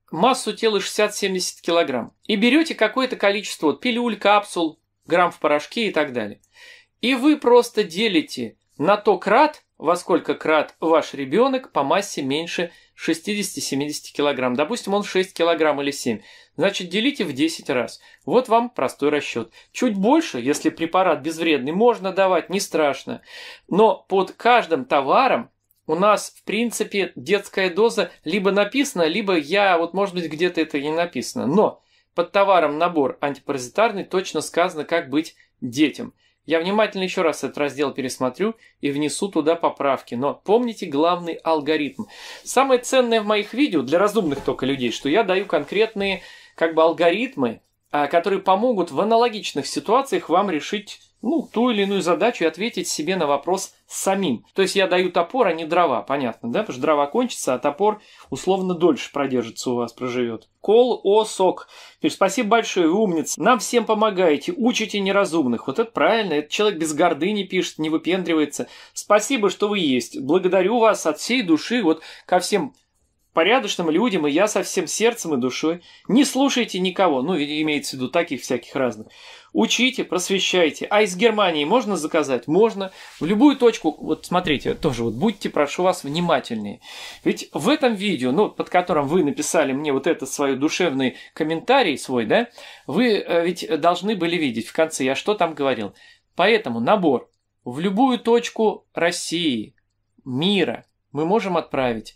массу тела 60-70 килограмм и берете какое-то количество вот, пилюль, капсул, грамм в порошке и так далее. И вы просто делите на то крат – во сколько крат ваш ребенок по массе меньше 60-70 кг. Допустим, он 6 кг или 7. Значит, делите в 10 раз. Вот вам простой расчет. Чуть больше, если препарат безвредный, можно давать, не страшно. Но под каждым товаром у нас, в принципе, детская доза либо написана, либо я, вот может быть, где-то это не написано. Но под товаром набор антипаразитарный точно сказано, как быть детям – я внимательно еще раз этот раздел пересмотрю и внесу туда поправки. Но помните главный алгоритм. Самое ценное в моих видео, для разумных только людей, что я даю конкретные как бы алгоритмы, а, которые помогут в аналогичных ситуациях вам решить ну, ту или иную задачу и ответить себе на вопрос самим. То есть я даю топор, а не дрова, понятно, да? Потому что дрова кончится, а топор условно дольше продержится у вас, проживет. Кол о сок. Спасибо большое, умница. Нам всем помогаете, учите неразумных. Вот это правильно, этот человек без гордыни пишет, не выпендривается. Спасибо, что вы есть. Благодарю вас от всей души, вот ко всем порядочным людям, и я со всем сердцем и душой. Не слушайте никого, ну, имеется в виду таких всяких разных. Учите, просвещайте. А из Германии можно заказать? Можно. В любую точку, вот смотрите, тоже вот будьте, прошу вас, внимательнее. Ведь в этом видео, ну, под которым вы написали мне вот этот свой душевный комментарий свой, да, вы э, ведь должны были видеть в конце, я что там говорил. Поэтому набор в любую точку России, мира мы можем отправить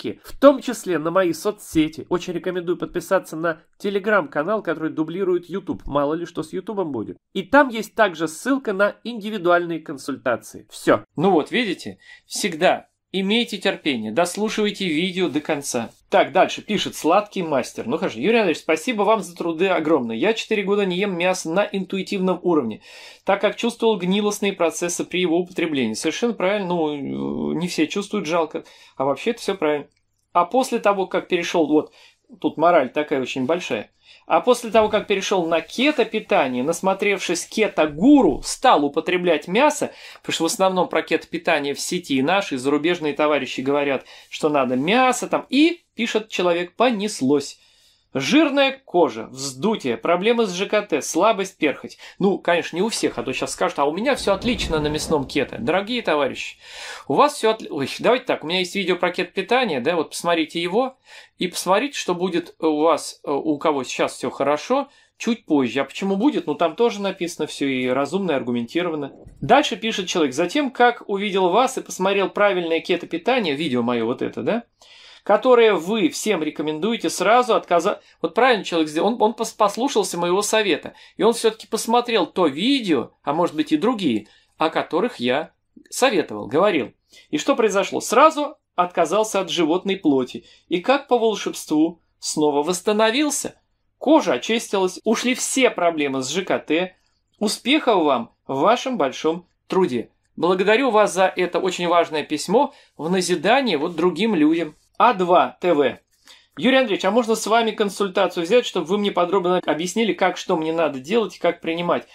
ссылки, в том числе на мои соцсети. Очень рекомендую подписаться на телеграм-канал, который дублирует YouTube. Мало ли что с Ютубом будет. И там есть также ссылка на индивидуальные консультации. Все. Ну вот, видите, всегда Имейте терпение, дослушивайте видео до конца. Так, дальше пишет сладкий мастер. Ну хорошо, Юрий Андреевич, спасибо вам за труды огромные. Я 4 года не ем мясо на интуитивном уровне, так как чувствовал гнилостные процессы при его употреблении. Совершенно правильно, ну э, не все чувствуют жалко, а вообще это все правильно. А после того, как перешел, вот тут мораль такая очень большая – а после того, как перешел на кето-питание, насмотревшись кето-гуру, стал употреблять мясо, потому что в основном про кето-питание в сети и наши и зарубежные товарищи говорят, что надо мясо там, и, пишет человек, понеслось. Жирная кожа, вздутие, проблемы с ЖКТ, слабость, перхоть. Ну, конечно, не у всех, а то сейчас скажут, а у меня все отлично на мясном кето. Дорогие товарищи, у вас все отлично. давайте так, у меня есть видео про кет питание, да, вот посмотрите его и посмотрите, что будет у вас, э, у кого сейчас все хорошо, чуть позже. А почему будет? Ну, там тоже написано все и разумно, и аргументированно. Дальше пишет человек. Затем, как увидел вас и посмотрел правильное кето питание, видео мое вот это, да, которое вы всем рекомендуете сразу отказать. Вот правильно человек сделал, он, он послушался моего совета, и он все-таки посмотрел то видео, а может быть и другие, о которых я советовал, говорил. И что произошло? Сразу отказался от животной плоти, и как по волшебству снова восстановился. Кожа очистилась, ушли все проблемы с ЖКТ. Успехов вам в вашем большом труде. Благодарю вас за это очень важное письмо в назидание вот другим людям. А2 ТВ. Юрий Андреевич, а можно с вами консультацию взять, чтобы вы мне подробно объяснили, как что мне надо делать и как принимать?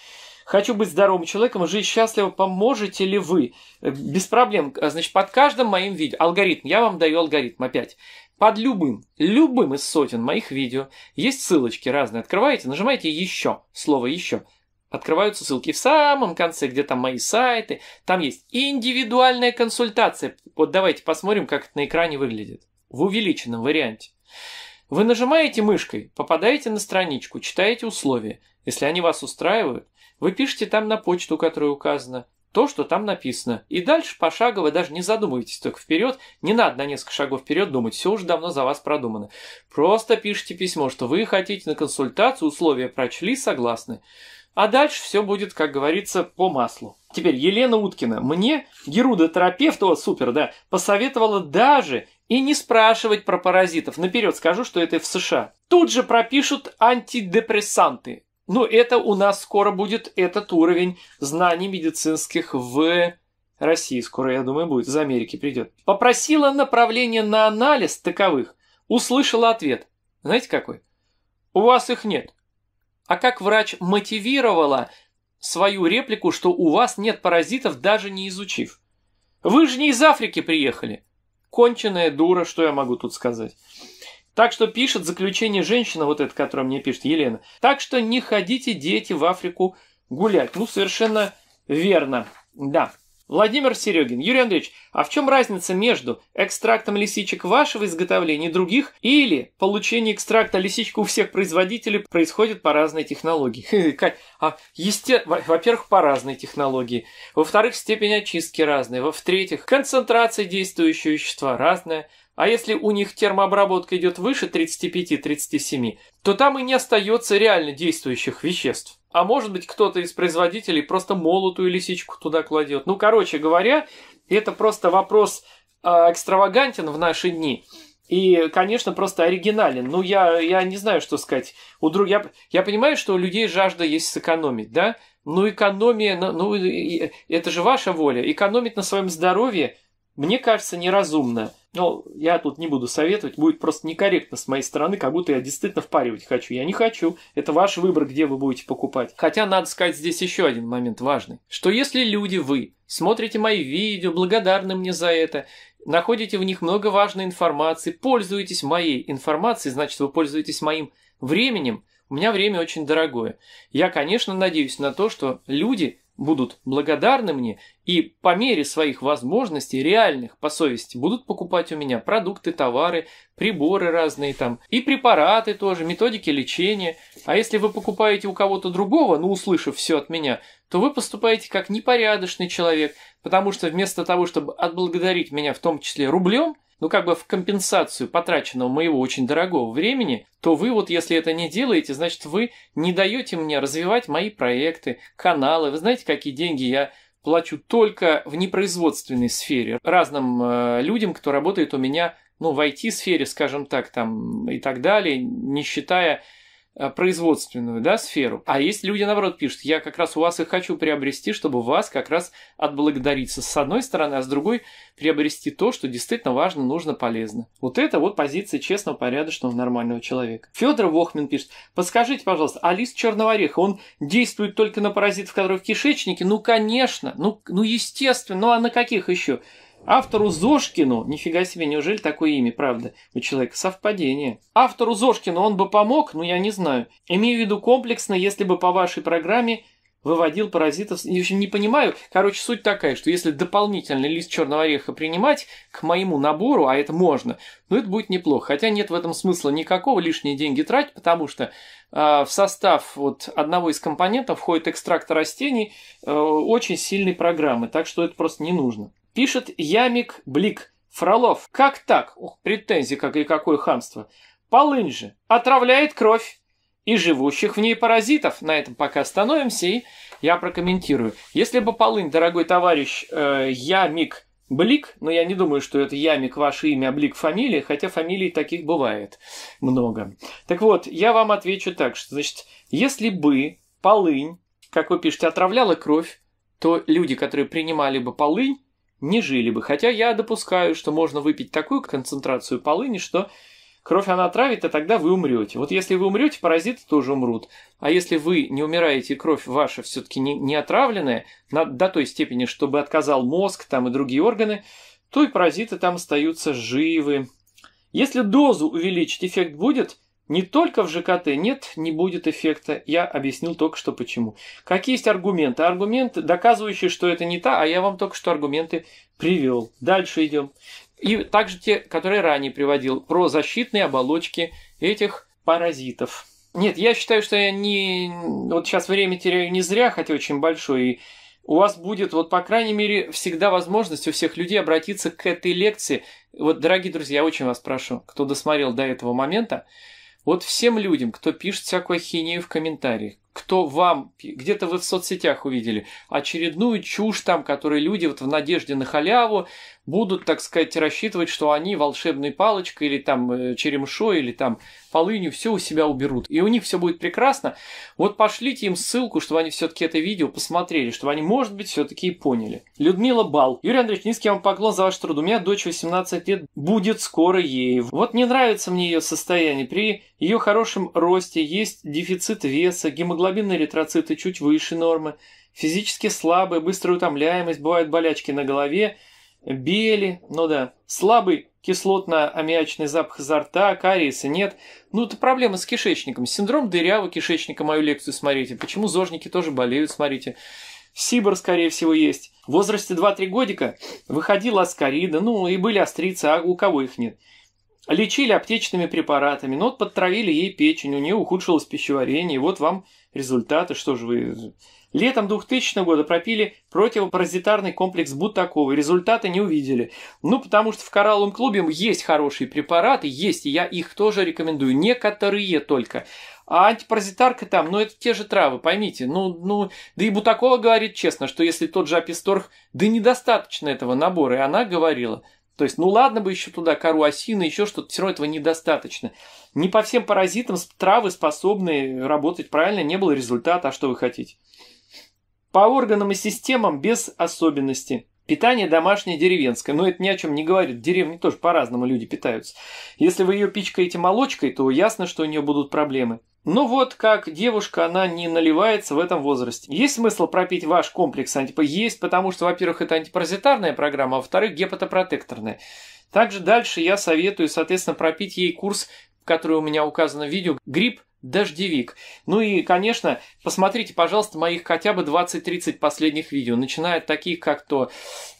Хочу быть здоровым человеком, жить счастливо. Поможете ли вы? Э, без проблем. Э, значит, под каждым моим видео. Алгоритм. Я вам даю алгоритм опять. Под любым, любым из сотен моих видео есть ссылочки разные. Открываете, нажимаете «Еще», слово «Еще». Открываются ссылки в самом конце, где там мои сайты. Там есть индивидуальная консультация. Вот давайте посмотрим, как это на экране выглядит в увеличенном варианте. Вы нажимаете мышкой, попадаете на страничку, читаете условия. Если они вас устраивают, вы пишете там на почту, которая указана, то, что там написано. И дальше пошагово, даже не задумывайтесь только вперед, не надо на несколько шагов вперед думать, все уже давно за вас продумано. Просто пишите письмо, что вы хотите на консультацию, условия прочли, согласны. А дальше все будет, как говорится, по маслу. Теперь Елена Уткина. Мне герудотерапевт, о, супер, да, посоветовала даже и не спрашивать про паразитов. Наперед скажу, что это в США. Тут же пропишут антидепрессанты. Ну, это у нас скоро будет этот уровень знаний медицинских в России. Скоро, я думаю, будет. Из Америки придет. Попросила направление на анализ таковых. Услышала ответ. Знаете какой? У вас их нет. А как врач мотивировала свою реплику, что у вас нет паразитов, даже не изучив? Вы же не из Африки приехали конченая дура, что я могу тут сказать? Так что пишет заключение женщина, вот эта, которая мне пишет, Елена. Так что не ходите, дети, в Африку гулять. Ну, совершенно верно. Да. Владимир Серегин, Юрий Андреевич, а в чем разница между экстрактом лисичек вашего изготовления и других или получение экстракта лисичек у всех производителей происходит по разной технологии? а, есте... во-первых, по разной технологии, во-вторых, степень очистки разная, во-третьих, концентрация действующего вещества разная, а если у них термообработка идет выше 35-37, то там и не остается реально действующих веществ а может быть кто-то из производителей просто молотую лисичку туда кладет. Ну, короче говоря, это просто вопрос а, экстравагантен в наши дни. И, конечно, просто оригинален. Ну, я, я не знаю, что сказать. У друг... я, я понимаю, что у людей жажда есть сэкономить, да? Ну, экономия, ну, это же ваша воля. Экономить на своем здоровье – мне кажется, неразумно. Но я тут не буду советовать, будет просто некорректно с моей стороны, как будто я действительно впаривать хочу. Я не хочу. Это ваш выбор, где вы будете покупать. Хотя надо сказать здесь еще один момент важный. Что если люди, вы, смотрите мои видео, благодарны мне за это, находите в них много важной информации, пользуетесь моей информацией, значит, вы пользуетесь моим временем, у меня время очень дорогое. Я, конечно, надеюсь на то, что люди будут благодарны мне и по мере своих возможностей, реальных по совести, будут покупать у меня продукты, товары, приборы разные там, и препараты тоже, методики лечения. А если вы покупаете у кого-то другого, ну, услышав все от меня, то вы поступаете как непорядочный человек, потому что вместо того, чтобы отблагодарить меня в том числе рублем – ну как бы в компенсацию потраченного моего очень дорогого времени, то вы вот если это не делаете, значит вы не даете мне развивать мои проекты, каналы. Вы знаете, какие деньги я плачу только в непроизводственной сфере разным э, людям, кто работает у меня, ну, в IT-сфере, скажем так, там и так далее, не считая Э, производственную да, сферу. А есть люди, наоборот, пишут, я как раз у вас и хочу приобрести, чтобы вас как раз отблагодариться с одной стороны, а с другой приобрести то, что действительно важно, нужно, полезно. Вот это вот позиция честного, порядочного, нормального человека. Федор Вохмин пишет, подскажите, пожалуйста, а лист черного ореха, он действует только на паразитов, которые в кишечнике? Ну, конечно, ну, ну естественно, ну а на каких еще? Автору Зошкину, нифига себе, неужели такое имя, правда, у человека совпадение. Автору Зошкину он бы помог, но ну, я не знаю. Имею в виду комплексно, если бы по вашей программе выводил паразитов. Я, в общем, не понимаю. Короче, суть такая, что если дополнительный лист черного ореха принимать к моему набору, а это можно, ну это будет неплохо. Хотя нет в этом смысла никакого лишние деньги тратить, потому что э, в состав вот одного из компонентов входит экстракт растений э, очень сильной программы, так что это просто не нужно. Пишет Ямик Блик. Фролов. Как так? Ух, претензии, как и какое хамство. Полынь же. Отравляет кровь. И живущих в ней паразитов. На этом пока остановимся, и я прокомментирую. Если бы полынь, дорогой товарищ э, Ямик Блик, но я не думаю, что это Ямик ваше имя, а Блик фамилия, хотя фамилий таких бывает много. Так вот, я вам отвечу так, что, значит, если бы полынь, как вы пишете, отравляла кровь, то люди, которые принимали бы полынь, не жили бы. Хотя я допускаю, что можно выпить такую концентрацию полыни, что кровь она отравит, и тогда вы умрете. Вот если вы умрете, паразиты тоже умрут. А если вы не умираете, и кровь ваша все-таки не, не отравленная, на, до той степени, чтобы отказал мозг там и другие органы, то и паразиты там остаются живы. Если дозу увеличить, эффект будет – не только в ЖКТ нет, не будет эффекта. Я объяснил только что почему. Какие есть аргументы? Аргументы, доказывающие, что это не та, а я вам только что аргументы привел. Дальше идем. И также те, которые ранее приводил, про защитные оболочки этих паразитов. Нет, я считаю, что я не... Вот сейчас время теряю не зря, хотя очень большое, и у вас будет, вот, по крайней мере, всегда возможность у всех людей обратиться к этой лекции. Вот, дорогие друзья, я очень вас прошу, кто досмотрел до этого момента, вот всем людям, кто пишет всякую хинею в комментариях, кто вам, где-то вы в соцсетях увидели очередную чушь там, которые люди вот в надежде на халяву будут, так сказать, рассчитывать, что они волшебной палочкой или там э, черемшой или там полынью, все у себя уберут. И у них все будет прекрасно. Вот пошлите им ссылку, чтобы они все-таки это видео посмотрели, чтобы они, может быть, все-таки и поняли. Людмила Бал. Юрий Андреевич, низкий вам поклон за ваш труд. У меня дочь 18 лет, будет скоро ей. Вот не нравится мне ее состояние. При ее хорошем росте есть дефицит веса, гемоглобинные эритроциты чуть выше нормы, физически слабые, быстрая утомляемость, бывают болячки на голове, бели, ну да, слабый кислотно-аммиачный запах изо рта, кариеса нет. Ну, это проблема с кишечником. Синдром дырявого кишечника, мою лекцию смотрите. Почему зожники тоже болеют, смотрите. Сибор, скорее всего, есть. В возрасте 2-3 годика выходила аскарида, ну, и были острицы, а у кого их нет. Лечили аптечными препаратами, но ну, вот подтравили ей печень, у нее ухудшилось пищеварение, вот вам результаты, что же вы... Летом 2000 года пропили противопаразитарный комплекс Бутакова. Результаты не увидели. Ну, потому что в коралловом клубе есть хорошие препараты, есть, и я их тоже рекомендую. Некоторые только. А антипаразитарка там, ну это те же травы, поймите. Ну, ну, да и Бутакова говорит честно, что если тот же Аписторх, да недостаточно этого набора, и она говорила. То есть, ну ладно бы еще туда кору осины, еще что-то, все равно этого недостаточно. Не по всем паразитам травы способны работать правильно, не было результата, а что вы хотите. По органам и системам без особенности. Питание домашнее, деревенское. Но это ни о чем не говорит. деревни тоже по-разному люди питаются. Если вы ее пичкаете молочкой, то ясно, что у нее будут проблемы. Ну вот как девушка, она не наливается в этом возрасте. Есть смысл пропить ваш комплекс антипа? Есть, потому что, во-первых, это антипаразитарная программа, а во-вторых, гепатопротекторная. Также дальше я советую, соответственно, пропить ей курс, который у меня указан в видео, грипп Дождевик. Ну и, конечно, посмотрите, пожалуйста, моих хотя бы 20-30 последних видео, начиная от таких, как то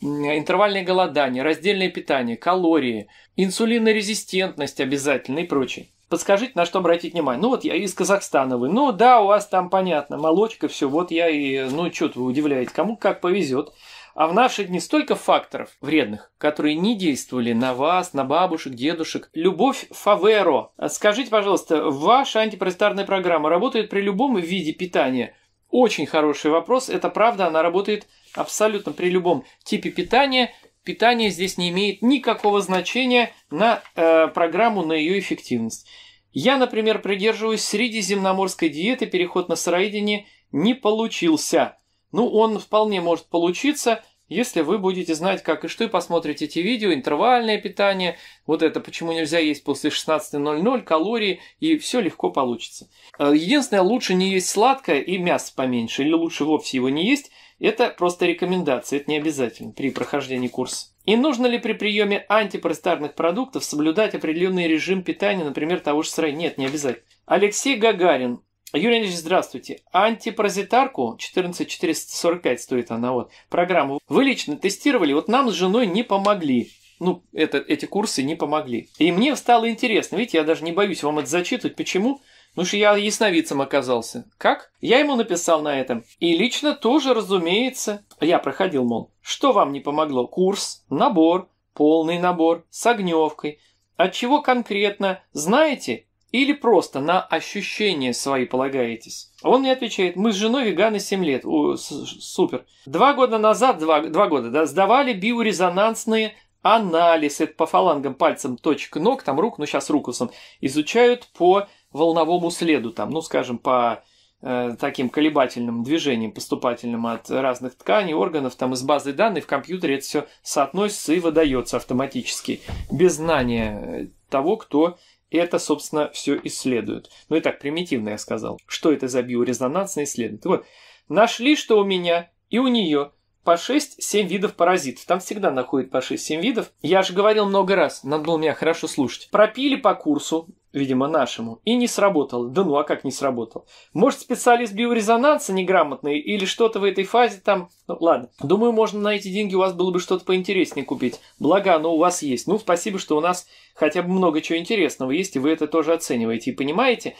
интервальное голодание, раздельное питание, калории, инсулинорезистентность обязательно и прочее. Подскажите, на что обратить внимание. Ну вот я из Казахстана вы. Ну да, у вас там понятно, молочка, все. Вот я и, ну что вы удивляете, кому как повезет. А в наши дни столько факторов вредных, которые не действовали на вас, на бабушек, дедушек. Любовь Фаверо. Скажите, пожалуйста, ваша антипаразитарная программа работает при любом виде питания? Очень хороший вопрос. Это правда, она работает абсолютно при любом типе питания. Питание здесь не имеет никакого значения на э, программу, на ее эффективность. Я, например, придерживаюсь средиземноморской диеты, переход на сыроедение не получился. Ну, он вполне может получиться, если вы будете знать, как и что, и посмотрите эти видео, интервальное питание, вот это, почему нельзя есть после 16.00, калории, и все легко получится. Э, единственное, лучше не есть сладкое и мясо поменьше, или лучше вовсе его не есть, это просто рекомендация, это не обязательно при прохождении курса. И нужно ли при приеме антипростарных продуктов соблюдать определенный режим питания, например, того же сыра? Нет, не обязательно. Алексей Гагарин, Юрий Ильич, здравствуйте. Антипаразитарку 14445 стоит она вот, программу. Вы лично тестировали, вот нам с женой не помогли. Ну, это, эти курсы не помогли. И мне стало интересно, видите, я даже не боюсь вам это зачитывать. Почему? Ну что я ясновидцем оказался. Как? Я ему написал на этом. И лично тоже, разумеется. Я проходил, мол, что вам не помогло? Курс, набор, полный набор, с огневкой. От чего конкретно? Знаете? или просто на ощущения свои полагаетесь? Он мне отвечает, мы с женой веганы 7 лет, О, супер. Два года назад, два, два года, да, сдавали биорезонансные анализы. это по фалангам пальцем точек ног, там рук, ну сейчас рукусом, изучают по волновому следу, там, ну скажем, по э, таким колебательным движениям, поступательным от разных тканей, органов, там из базы данных в компьютере это все соотносится и выдается автоматически, без знания э, того, кто и это, собственно, все исследуют. Ну и так примитивно я сказал. Что это за биорезонансное исследование? Вот. Нашли, что у меня и у нее по 6-7 видов паразитов. Там всегда находят по 6-7 видов. Я же говорил много раз, надо было меня хорошо слушать. Пропили по курсу, видимо, нашему, и не сработал Да ну, а как не сработал? Может, специалист биорезонанса неграмотный или что-то в этой фазе там... Ну, ладно. Думаю, можно на эти деньги у вас было бы что-то поинтереснее купить. Благо, оно у вас есть. Ну, спасибо, что у нас хотя бы много чего интересного есть, и вы это тоже оцениваете и понимаете.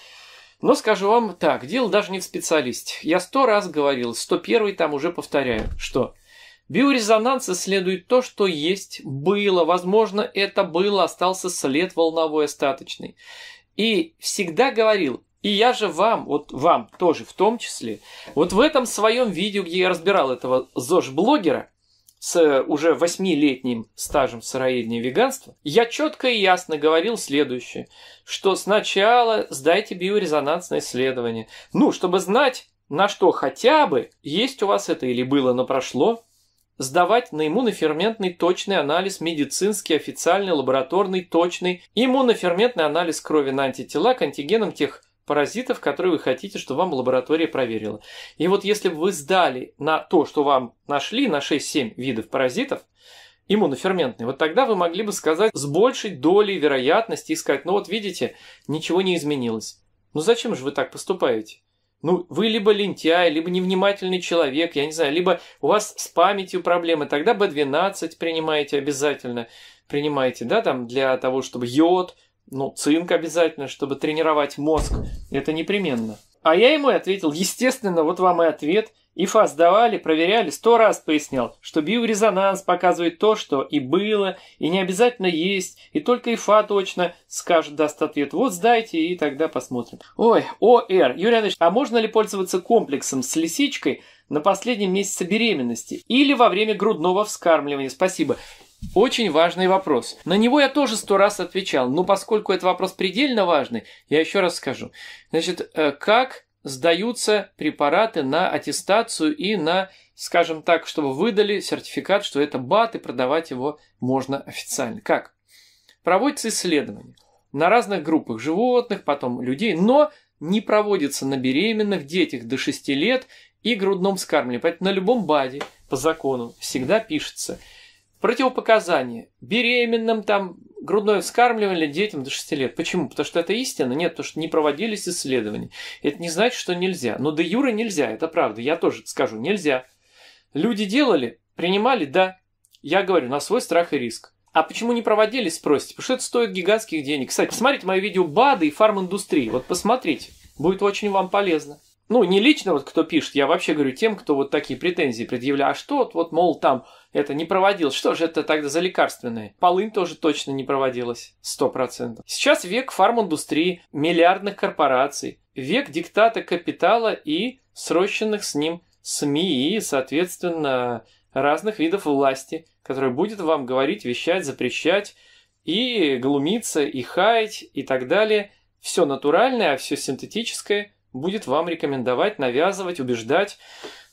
Но скажу вам так, дело даже не в специалисте. Я сто раз говорил, сто первый там уже повторяю, что биорезонанса следует то, что есть, было, возможно, это было, остался след волновой остаточный. И всегда говорил, и я же вам, вот вам тоже в том числе, вот в этом своем видео, где я разбирал этого ЗОЖ-блогера, с э, уже восьмилетним стажем сыроедения веганства, я четко и ясно говорил следующее, что сначала сдайте биорезонансное исследование. Ну, чтобы знать, на что хотя бы есть у вас это или было, но прошло, сдавать на иммуноферментный точный анализ, медицинский, официальный, лабораторный, точный, иммуноферментный анализ крови на антитела к антигенам тех паразитов, которые вы хотите, чтобы вам лаборатория проверила. И вот если бы вы сдали на то, что вам нашли, на 6-7 видов паразитов, иммуноферментные, вот тогда вы могли бы сказать с большей долей вероятности и сказать, ну вот видите, ничего не изменилось. Ну зачем же вы так поступаете? Ну, вы либо лентяй, либо невнимательный человек, я не знаю, либо у вас с памятью проблемы, тогда B12 принимаете обязательно, принимаете, да, там для того, чтобы йод, ну, цинк обязательно, чтобы тренировать мозг, это непременно. А я ему ответил, естественно, вот вам и ответ – ИФА сдавали, проверяли, сто раз пояснял, что биорезонанс показывает то, что и было, и не обязательно есть, и только ИФА точно скажет, даст ответ. Вот сдайте, и тогда посмотрим. Ой, ОР. Юрий Андреевич, а можно ли пользоваться комплексом с лисичкой на последнем месяце беременности или во время грудного вскармливания? Спасибо. Очень важный вопрос. На него я тоже сто раз отвечал, но поскольку этот вопрос предельно важный, я еще раз скажу. Значит, э, как сдаются препараты на аттестацию и на, скажем так, чтобы выдали сертификат, что это БАТ, и продавать его можно официально. Как? Проводятся исследования на разных группах животных, потом людей, но не проводится на беременных, детях до 6 лет и грудном вскармливании. Поэтому на любом БАДе по закону всегда пишется – Противопоказания. Беременным там грудное вскармливание детям до 6 лет. Почему? Потому что это истина? Нет, потому что не проводились исследования. Это не значит, что нельзя. Но до Юры нельзя, это правда. Я тоже скажу, нельзя. Люди делали, принимали, да. Я говорю, на свой страх и риск. А почему не проводились, спросите? Потому что это стоит гигантских денег. Кстати, посмотрите мое видео БАДы и фарминдустрии. Вот посмотрите, будет очень вам полезно ну, не лично вот кто пишет, я вообще говорю тем, кто вот такие претензии предъявляет, а что, вот, мол, там это не проводилось, что же это тогда за лекарственные? Полынь тоже точно не проводилась, 100%. Сейчас век фарминдустрии, миллиардных корпораций, век диктата капитала и срощенных с ним СМИ и, соответственно, разных видов власти, которые будет вам говорить, вещать, запрещать и глумиться, и хаять, и так далее. Все натуральное, а все синтетическое – будет вам рекомендовать, навязывать, убеждать.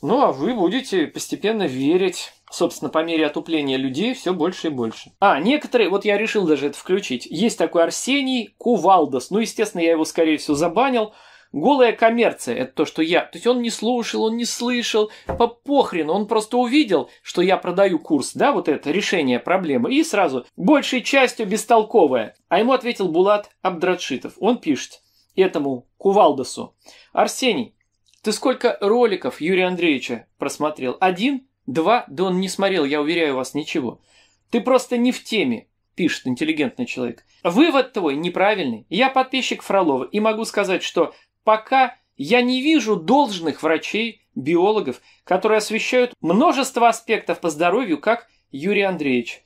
Ну, а вы будете постепенно верить. Собственно, по мере отупления людей все больше и больше. А, некоторые, вот я решил даже это включить. Есть такой Арсений Кувалдос. Ну, естественно, я его, скорее всего, забанил. Голая коммерция – это то, что я. То есть он не слушал, он не слышал, по похрену, он просто увидел, что я продаю курс, да, вот это решение проблемы, и сразу большей частью бестолковая. А ему ответил Булат Абдратшитов. Он пишет, этому кувалдосу. Арсений, ты сколько роликов Юрия Андреевича просмотрел? Один? Два? Да он не смотрел, я уверяю вас, ничего. Ты просто не в теме, пишет интеллигентный человек. Вывод твой неправильный. Я подписчик Фролова и могу сказать, что пока я не вижу должных врачей, биологов, которые освещают множество аспектов по здоровью, как Юрий Андреевич.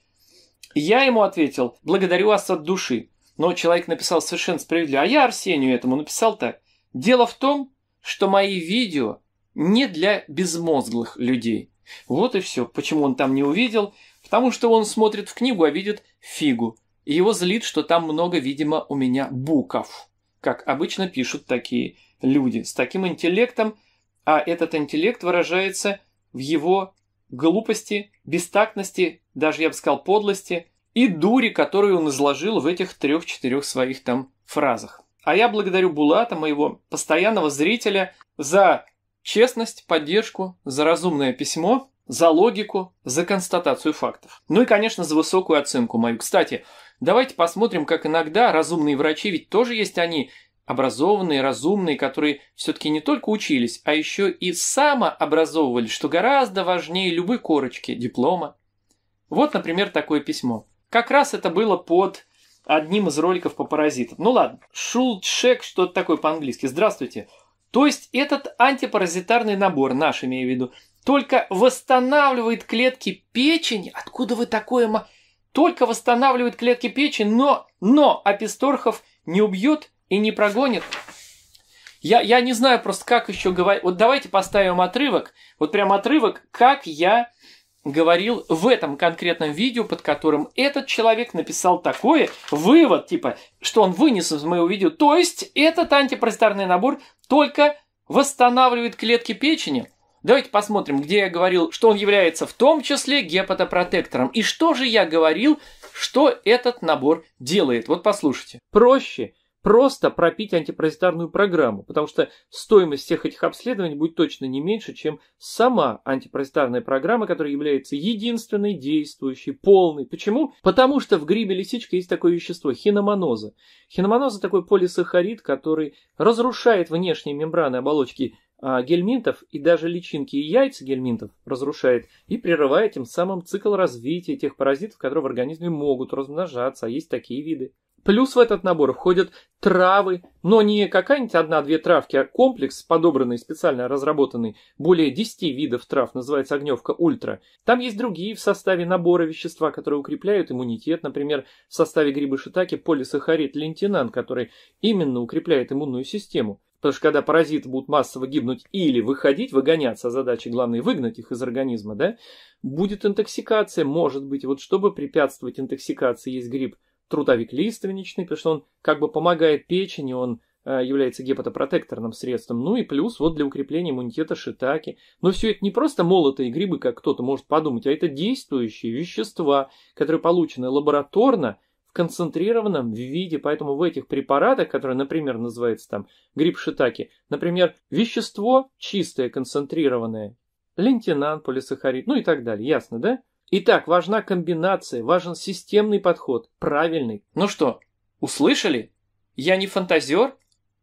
Я ему ответил, благодарю вас от души. Но человек написал совершенно справедливо. А я Арсению этому написал так. Дело в том, что мои видео не для безмозглых людей. Вот и все. Почему он там не увидел? Потому что он смотрит в книгу, а видит фигу. И его злит, что там много, видимо, у меня буков. Как обычно пишут такие люди. С таким интеллектом, а этот интеллект выражается в его глупости, бестактности, даже я бы сказал подлости – и дури, которую он изложил в этих трех-четырех своих там фразах. А я благодарю Булата, моего постоянного зрителя, за честность, поддержку, за разумное письмо, за логику, за констатацию фактов. Ну и, конечно, за высокую оценку мою. Кстати, давайте посмотрим, как иногда разумные врачи, ведь тоже есть они, образованные, разумные, которые все-таки не только учились, а еще и самообразовывались, что гораздо важнее любой корочки, диплома. Вот, например, такое письмо. Как раз это было под одним из роликов по паразитам. Ну ладно, шулчек, что-то такое по-английски. Здравствуйте. То есть этот антипаразитарный набор, наш имею в виду, только восстанавливает клетки печени. Откуда вы такое... Только восстанавливает клетки печени, но, но Аписторхов не убьет и не прогонит. Я, я не знаю просто, как еще говорить. Вот давайте поставим отрывок, вот прям отрывок, как я говорил в этом конкретном видео, под которым этот человек написал такое, вывод, типа, что он вынес из моего видео. То есть этот антипростарный набор только восстанавливает клетки печени. Давайте посмотрим, где я говорил, что он является в том числе гепатопротектором. И что же я говорил, что этот набор делает. Вот послушайте. Проще просто пропить антипаразитарную программу, потому что стоимость всех этих обследований будет точно не меньше, чем сама антипаразитарная программа, которая является единственной, действующей, полной. Почему? Потому что в грибе лисичка есть такое вещество – хиноманоза. Хиноманоза такой полисахарид, который разрушает внешние мембраны оболочки а, гельминтов и даже личинки и яйца гельминтов разрушает и прерывает тем самым цикл развития тех паразитов, которые в организме могут размножаться, а есть такие виды. Плюс в этот набор входят травы, но не какая-нибудь одна-две травки, а комплекс, подобранный специально разработанный, более 10 видов трав, называется огневка ультра. Там есть другие в составе набора вещества, которые укрепляют иммунитет, например, в составе грибы шитаки полисахарид лентинан, который именно укрепляет иммунную систему. Потому что когда паразиты будут массово гибнуть или выходить, выгоняться, а задача главная выгнать их из организма, да, будет интоксикация, может быть. Вот чтобы препятствовать интоксикации, есть гриб трудовик лиственничный, потому что он как бы помогает печени, он э, является гепатопротекторным средством, ну и плюс вот для укрепления иммунитета шитаки. Но все это не просто молотые грибы, как кто-то может подумать, а это действующие вещества, которые получены лабораторно в концентрированном виде. Поэтому в этих препаратах, которые, например, называется там гриб шитаки, например, вещество чистое, концентрированное, лентинан, полисахарид, ну и так далее, ясно, да? Итак, важна комбинация, важен системный подход, правильный. Ну что, услышали? Я не фантазер?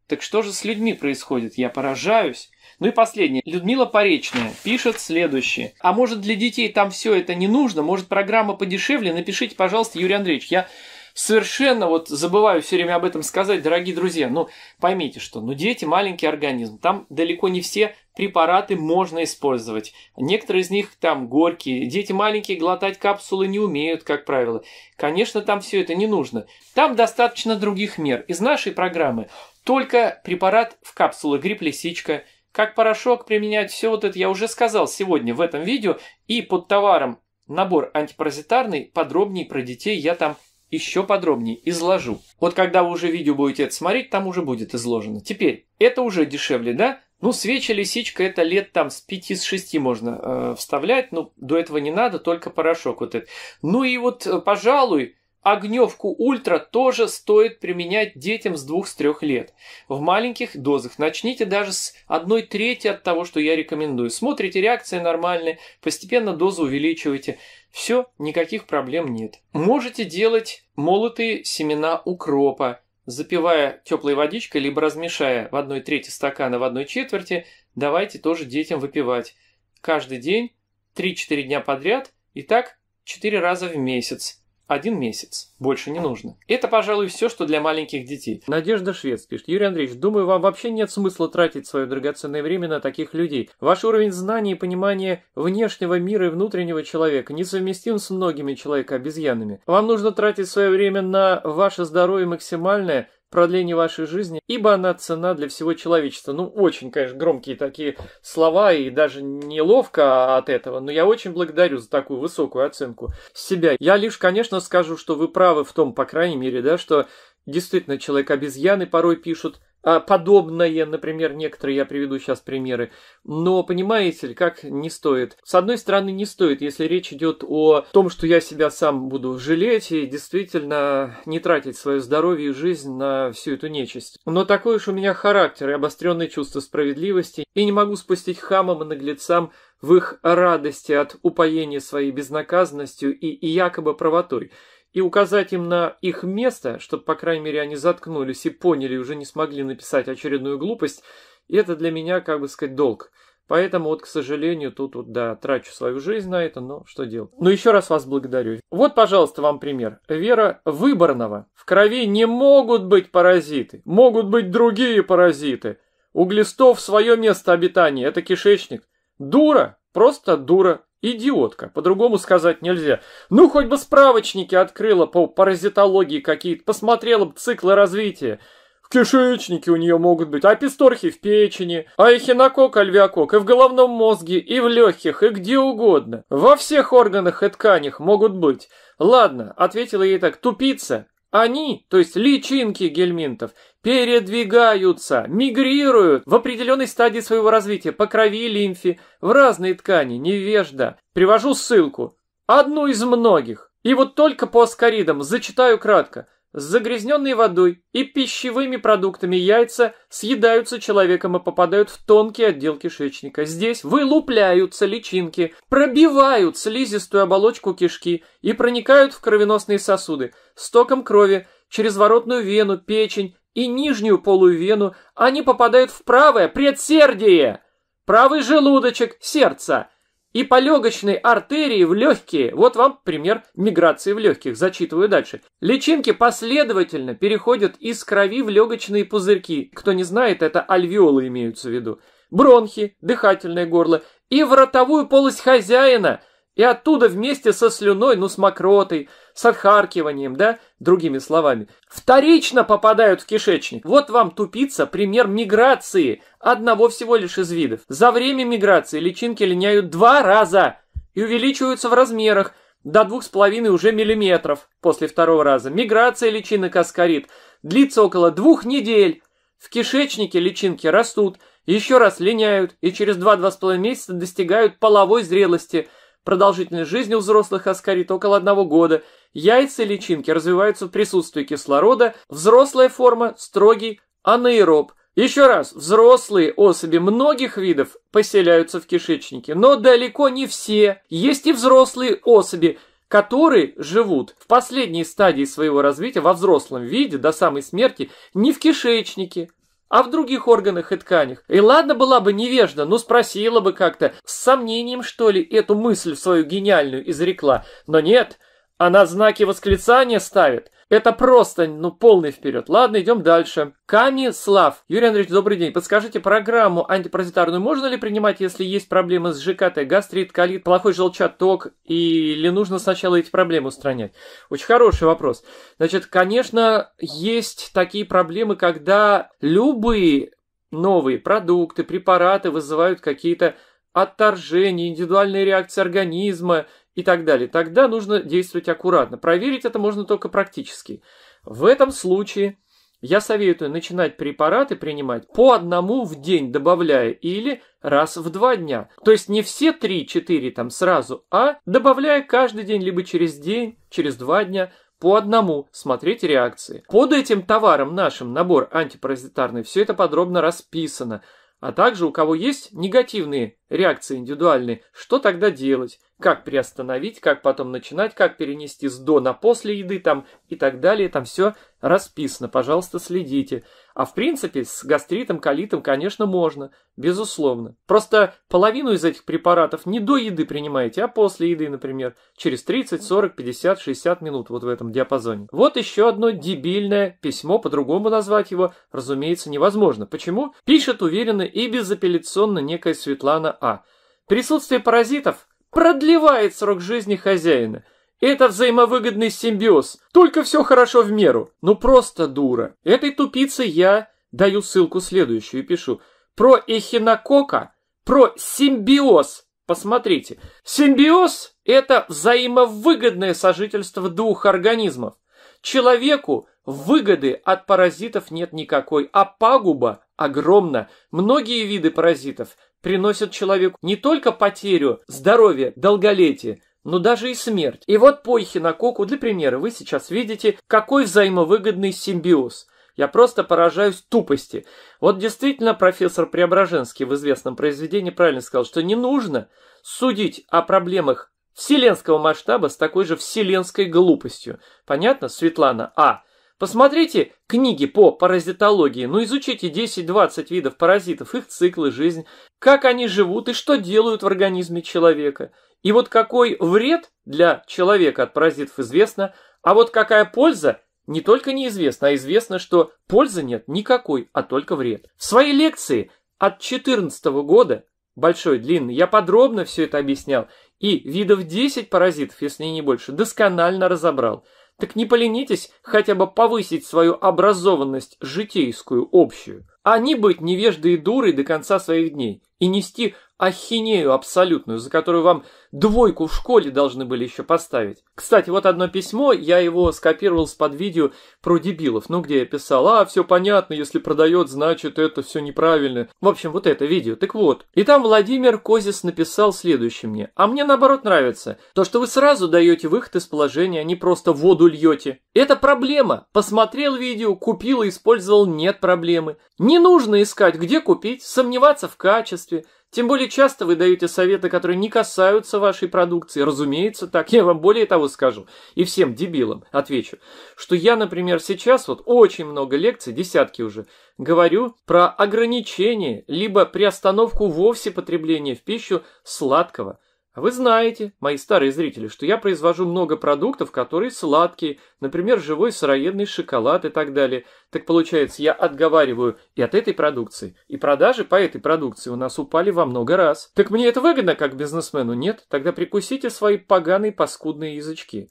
Так что же с людьми происходит? Я поражаюсь. Ну и последнее. Людмила Поречная пишет следующее. А может для детей там все это не нужно? Может программа подешевле? Напишите, пожалуйста, Юрий Андреевич. Я совершенно вот забываю все время об этом сказать, дорогие друзья, ну поймите, что ну дети маленький организм, там далеко не все препараты можно использовать. Некоторые из них там горькие, дети маленькие глотать капсулы не умеют, как правило. Конечно, там все это не нужно. Там достаточно других мер. Из нашей программы только препарат в капсулы грипп-лисичка, как порошок применять, все вот это я уже сказал сегодня в этом видео. И под товаром набор антипаразитарный, подробнее про детей я там еще подробнее изложу. Вот когда вы уже видео будете это смотреть, там уже будет изложено. Теперь, это уже дешевле, да? Ну, свечи лисичка, это лет там с 5 с 6 можно э, вставлять, но ну, до этого не надо, только порошок вот этот. Ну и вот, э, пожалуй, Огневку ультра тоже стоит применять детям с 2-3 лет. В маленьких дозах. Начните даже с 1 трети от того, что я рекомендую. Смотрите, реакция нормальная, постепенно дозу увеличивайте. Все, никаких проблем нет. Можете делать молотые семена укропа, запивая теплой водичкой, либо размешая в 1 трети стакана в 1 четверти, давайте тоже детям выпивать. Каждый день, 3-4 дня подряд, и так 4 раза в месяц один месяц. Больше не нужно. Это, пожалуй, все, что для маленьких детей. Надежда Швец пишет. Юрий Андреевич, думаю, вам вообще нет смысла тратить свое драгоценное время на таких людей. Ваш уровень знаний и понимания внешнего мира и внутреннего человека несовместим с многими человека-обезьянами. Вам нужно тратить свое время на ваше здоровье максимальное, продление вашей жизни, ибо она цена для всего человечества. Ну, очень, конечно, громкие такие слова и даже неловко от этого, но я очень благодарю за такую высокую оценку себя. Я лишь, конечно, скажу, что вы правы в том, по крайней мере, да, что действительно человек-обезьяны порой пишут а, подобное, например, некоторые, я приведу сейчас примеры. Но понимаете ли, как не стоит? С одной стороны, не стоит, если речь идет о том, что я себя сам буду жалеть и действительно не тратить свое здоровье и жизнь на всю эту нечисть. Но такой уж у меня характер и обостренное чувство справедливости, и не могу спустить хамам и наглецам в их радости от упоения своей безнаказанностью и, и якобы правотой – и указать им на их место, чтобы, по крайней мере, они заткнулись и поняли, и уже не смогли написать очередную глупость, и это для меня, как бы сказать, долг. Поэтому вот, к сожалению, тут вот, да, трачу свою жизнь на это, но что делать. Но ну, еще раз вас благодарю. Вот, пожалуйста, вам пример. Вера Выборного. В крови не могут быть паразиты, могут быть другие паразиты. У глистов свое место обитания, это кишечник. Дура, просто дура. Идиотка, по-другому сказать нельзя. Ну, хоть бы справочники открыла по паразитологии какие-то, посмотрела бы циклы развития. В кишечнике у нее могут быть, а писторхи в печени, а эхинокок, альвеокок, и в головном мозге, и в легких, и где угодно. Во всех органах и тканях могут быть. Ладно, ответила ей так, тупица, они, то есть личинки гельминтов, передвигаются, мигрируют в определенной стадии своего развития по крови и лимфе, в разные ткани, невежда. Привожу ссылку. Одну из многих. И вот только по аскаридам зачитаю кратко с загрязненной водой и пищевыми продуктами яйца съедаются человеком и попадают в тонкий отдел кишечника. Здесь вылупляются личинки, пробивают слизистую оболочку кишки и проникают в кровеносные сосуды с током крови, через воротную вену, печень и нижнюю полую вену. Они попадают в правое предсердие, правый желудочек, сердце – и по легочной артерии в легкие, вот вам пример миграции в легких, зачитываю дальше. Личинки последовательно переходят из крови в легочные пузырьки, кто не знает, это альвеолы имеются в виду, бронхи, дыхательное горло и в ротовую полость хозяина – и оттуда вместе со слюной, ну с мокротой, с отхаркиванием, да, другими словами, вторично попадают в кишечник. Вот вам тупица, пример миграции одного всего лишь из видов. За время миграции личинки линяют два раза и увеличиваются в размерах до двух с половиной уже миллиметров после второго раза. Миграция личинок аскорит длится около двух недель. В кишечнике личинки растут, еще раз линяют и через два-два с половиной месяца достигают половой зрелости – Продолжительность жизни у взрослых аскарит около одного года. Яйца и личинки развиваются в присутствии кислорода. Взрослая форма – строгий анаэроб. Еще раз, взрослые особи многих видов поселяются в кишечнике, но далеко не все. Есть и взрослые особи, которые живут в последней стадии своего развития во взрослом виде до самой смерти не в кишечнике, а в других органах и тканях. И ладно была бы невежда, но спросила бы как-то, с сомнением что ли, эту мысль свою гениальную изрекла. Но нет, она знаки восклицания ставит. Это просто, ну, полный вперед. Ладно, идем дальше. Камислав. Юрий Андреевич, добрый день. Подскажите, программу антипаразитарную можно ли принимать, если есть проблемы с ЖКТ, гастрит, колит, плохой желчаток, или нужно сначала эти проблемы устранять? Очень хороший вопрос. Значит, конечно, есть такие проблемы, когда любые новые продукты, препараты вызывают какие-то отторжения, индивидуальные реакции организма, и так далее. Тогда нужно действовать аккуратно. Проверить это можно только практически. В этом случае я советую начинать препараты принимать по одному в день добавляя или раз в два дня. То есть не все три-четыре там сразу, а добавляя каждый день, либо через день, через два дня, по одному смотреть реакции. Под этим товаром нашим набор антипаразитарный, все это подробно расписано. А также у кого есть негативные реакции индивидуальные, что тогда делать? как приостановить, как потом начинать, как перенести с до на после еды там и так далее. Там все расписано, пожалуйста, следите. А в принципе с гастритом, колитом, конечно, можно, безусловно. Просто половину из этих препаратов не до еды принимаете, а после еды, например, через 30, 40, 50, 60 минут вот в этом диапазоне. Вот еще одно дебильное письмо, по-другому назвать его, разумеется, невозможно. Почему? Пишет уверенно и безапелляционно некая Светлана А. Присутствие паразитов – продлевает срок жизни хозяина. Это взаимовыгодный симбиоз. Только все хорошо в меру. Ну просто дура. Этой тупице я даю ссылку следующую и пишу. Про эхинокока, про симбиоз. Посмотрите. Симбиоз – это взаимовыгодное сожительство двух организмов. Человеку выгоды от паразитов нет никакой, а пагуба огромна. Многие виды паразитов приносят человеку не только потерю здоровья, долголетия, но даже и смерть. И вот пойхи на коку, для примера, вы сейчас видите, какой взаимовыгодный симбиоз. Я просто поражаюсь тупости. Вот действительно профессор Преображенский в известном произведении правильно сказал, что не нужно судить о проблемах вселенского масштаба с такой же вселенской глупостью. Понятно, Светлана? А. Посмотрите книги по паразитологии, ну изучите 10-20 видов паразитов, их циклы жизни, как они живут и что делают в организме человека. И вот какой вред для человека от паразитов известно, а вот какая польза не только неизвестна, а известно, что пользы нет никакой, а только вред. В своей лекции от 2014 года, большой, длинный, я подробно все это объяснял, и видов 10 паразитов, если не больше, досконально разобрал – так не поленитесь хотя бы повысить свою образованность житейскую общую. Они быть невеждой и дурой до конца своих дней и нести ахинею абсолютную, за которую вам двойку в школе должны были еще поставить. Кстати, вот одно письмо, я его скопировал с под видео про дебилов, ну где я писал, а, все понятно, если продает, значит это все неправильно. В общем, вот это видео. Так вот, и там Владимир Козис написал следующее мне, а мне наоборот нравится, то, что вы сразу даете выход из положения, а не просто воду льете. Это проблема. Посмотрел видео, купил и использовал, нет проблемы. Не не нужно искать, где купить, сомневаться в качестве. Тем более часто вы даете советы, которые не касаются вашей продукции. Разумеется, так. Я вам более того скажу. И всем дебилам отвечу, что я, например, сейчас вот очень много лекций, десятки уже, говорю про ограничение, либо приостановку вовсе потребления в пищу сладкого – а вы знаете, мои старые зрители, что я произвожу много продуктов, которые сладкие, например, живой сыроедный шоколад и так далее. Так получается, я отговариваю и от этой продукции, и продажи по этой продукции у нас упали во много раз. Так мне это выгодно как бизнесмену? Нет? Тогда прикусите свои поганые паскудные язычки.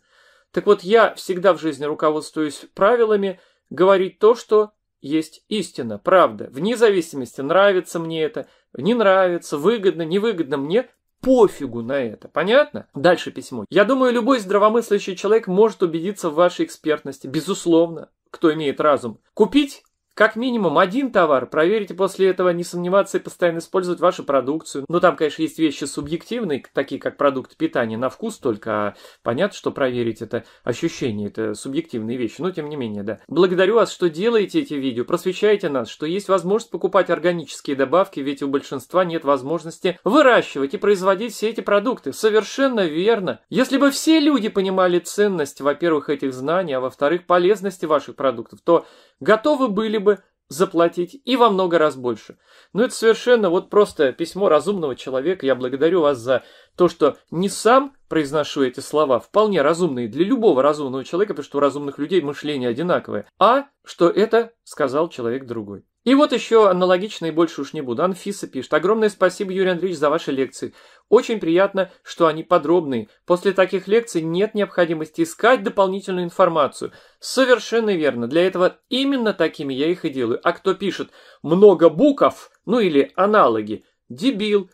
Так вот, я всегда в жизни руководствуюсь правилами говорить то, что есть истина, правда, вне зависимости, нравится мне это, не нравится, выгодно, невыгодно мне, пофигу на это. Понятно? Дальше письмо. Я думаю, любой здравомыслящий человек может убедиться в вашей экспертности. Безусловно, кто имеет разум. Купить как минимум один товар проверите после этого, не сомневаться и постоянно использовать вашу продукцию. Ну, там, конечно, есть вещи субъективные, такие как продукт питания на вкус только, а понятно, что проверить это ощущение, это субъективные вещи, но тем не менее, да. Благодарю вас, что делаете эти видео, просвещаете нас, что есть возможность покупать органические добавки, ведь у большинства нет возможности выращивать и производить все эти продукты. Совершенно верно. Если бы все люди понимали ценность, во-первых, этих знаний, а во-вторых, полезности ваших продуктов, то готовы были бы заплатить и во много раз больше. Но ну, это совершенно вот просто письмо разумного человека. Я благодарю вас за то, что не сам произношу эти слова, вполне разумные для любого разумного человека, потому что у разумных людей мышление одинаковое, а что это сказал человек другой. И вот еще аналогично и больше уж не буду. Анфиса пишет. Огромное спасибо, Юрий Андреевич, за ваши лекции. Очень приятно, что они подробные. После таких лекций нет необходимости искать дополнительную информацию. Совершенно верно. Для этого именно такими я их и делаю. А кто пишет «много буков», ну или аналоги, дебил.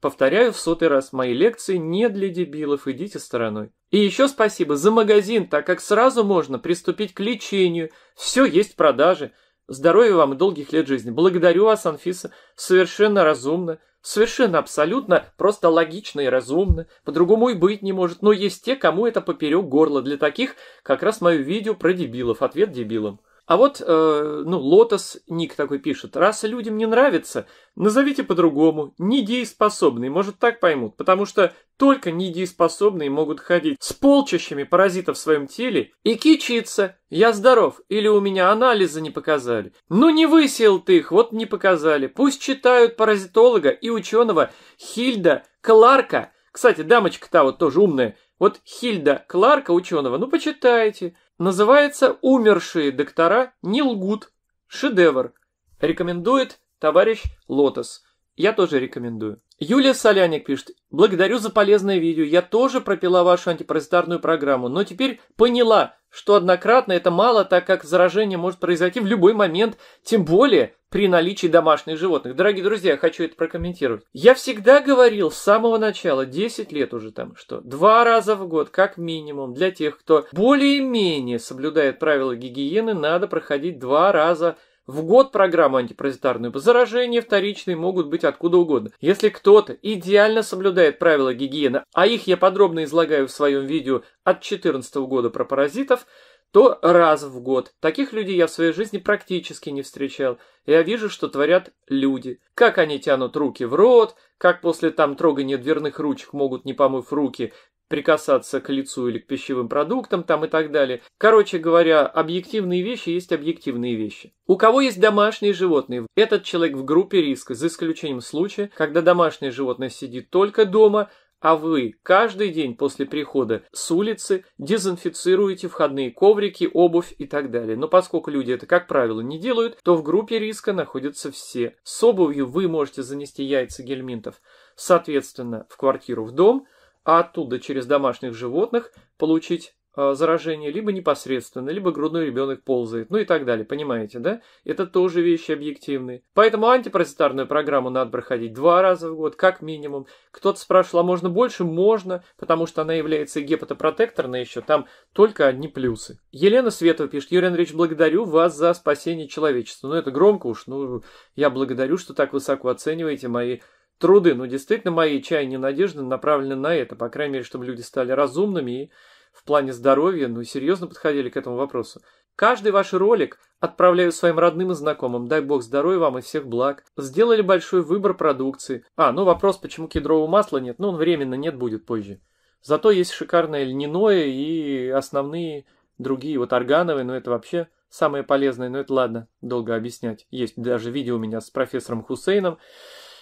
Повторяю в сотый раз, мои лекции не для дебилов, идите стороной. И еще спасибо за магазин, так как сразу можно приступить к лечению. Все есть в продаже. Здоровья вам и долгих лет жизни. Благодарю вас, Анфиса. Совершенно разумно. Совершенно абсолютно, просто логично и разумно. По-другому и быть не может. Но есть те, кому это поперек горла. Для таких как раз мое видео про дебилов. Ответ дебилам. А вот, э, ну, Лотос Ник такой пишет. раз людям не нравится, назовите по-другому. недееспособный, может, так поймут. Потому что только недееспособные могут ходить с полчищами паразитов в своем теле и кичиться. Я здоров, или у меня анализы не показали. Ну, не высел ты их, вот не показали. Пусть читают паразитолога и ученого Хильда Кларка. Кстати, дамочка та вот тоже умная. Вот Хильда Кларка, ученого, ну почитайте. Называется «Умершие доктора не лгут». Шедевр. Рекомендует товарищ Лотос. Я тоже рекомендую. Юлия Соляник пишет. Благодарю за полезное видео. Я тоже пропила вашу антипаразитарную программу, но теперь поняла, что однократно это мало, так как заражение может произойти в любой момент, тем более при наличии домашних животных. Дорогие друзья, я хочу это прокомментировать. Я всегда говорил с самого начала, 10 лет уже там, что два раза в год, как минимум, для тех, кто более-менее соблюдает правила гигиены, надо проходить два раза в в год программу антипаразитарную. Заражения вторичные могут быть откуда угодно. Если кто-то идеально соблюдает правила гигиены, а их я подробно излагаю в своем видео от 2014 года про паразитов, то раз в год. Таких людей я в своей жизни практически не встречал. Я вижу, что творят люди. Как они тянут руки в рот, как после там трогания дверных ручек могут, не помыв руки, прикасаться к лицу или к пищевым продуктам там и так далее. Короче говоря, объективные вещи есть объективные вещи. У кого есть домашние животные, этот человек в группе риска, за исключением случая, когда домашнее животное сидит только дома, а вы каждый день после прихода с улицы дезинфицируете входные коврики, обувь и так далее. Но поскольку люди это, как правило, не делают, то в группе риска находятся все. С обувью вы можете занести яйца гельминтов, соответственно, в квартиру, в дом – а оттуда через домашних животных получить а, заражение либо непосредственно, либо грудной ребенок ползает, ну и так далее, понимаете, да? Это тоже вещи объективные. Поэтому антипаразитарную программу надо проходить два раза в год, как минимум. Кто-то спрашивал, а можно больше? Можно, потому что она является гепатопротекторной еще, там только одни плюсы. Елена Светова пишет, Юрий Андреевич, благодарю вас за спасение человечества. Ну это громко уж, ну я благодарю, что так высоко оцениваете мои труды, но ну, действительно, мои чаяния и надежды направлены на это, по крайней мере, чтобы люди стали разумными и в плане здоровья, ну, серьезно подходили к этому вопросу. Каждый ваш ролик отправляю своим родным и знакомым. Дай бог здоровья вам и всех благ. Сделали большой выбор продукции. А, ну вопрос, почему кедрового масла нет? Ну, он временно нет, будет позже. Зато есть шикарное льняное и основные другие, вот органовые, но это вообще самые полезные, но это ладно, долго объяснять. Есть даже видео у меня с профессором Хусейном,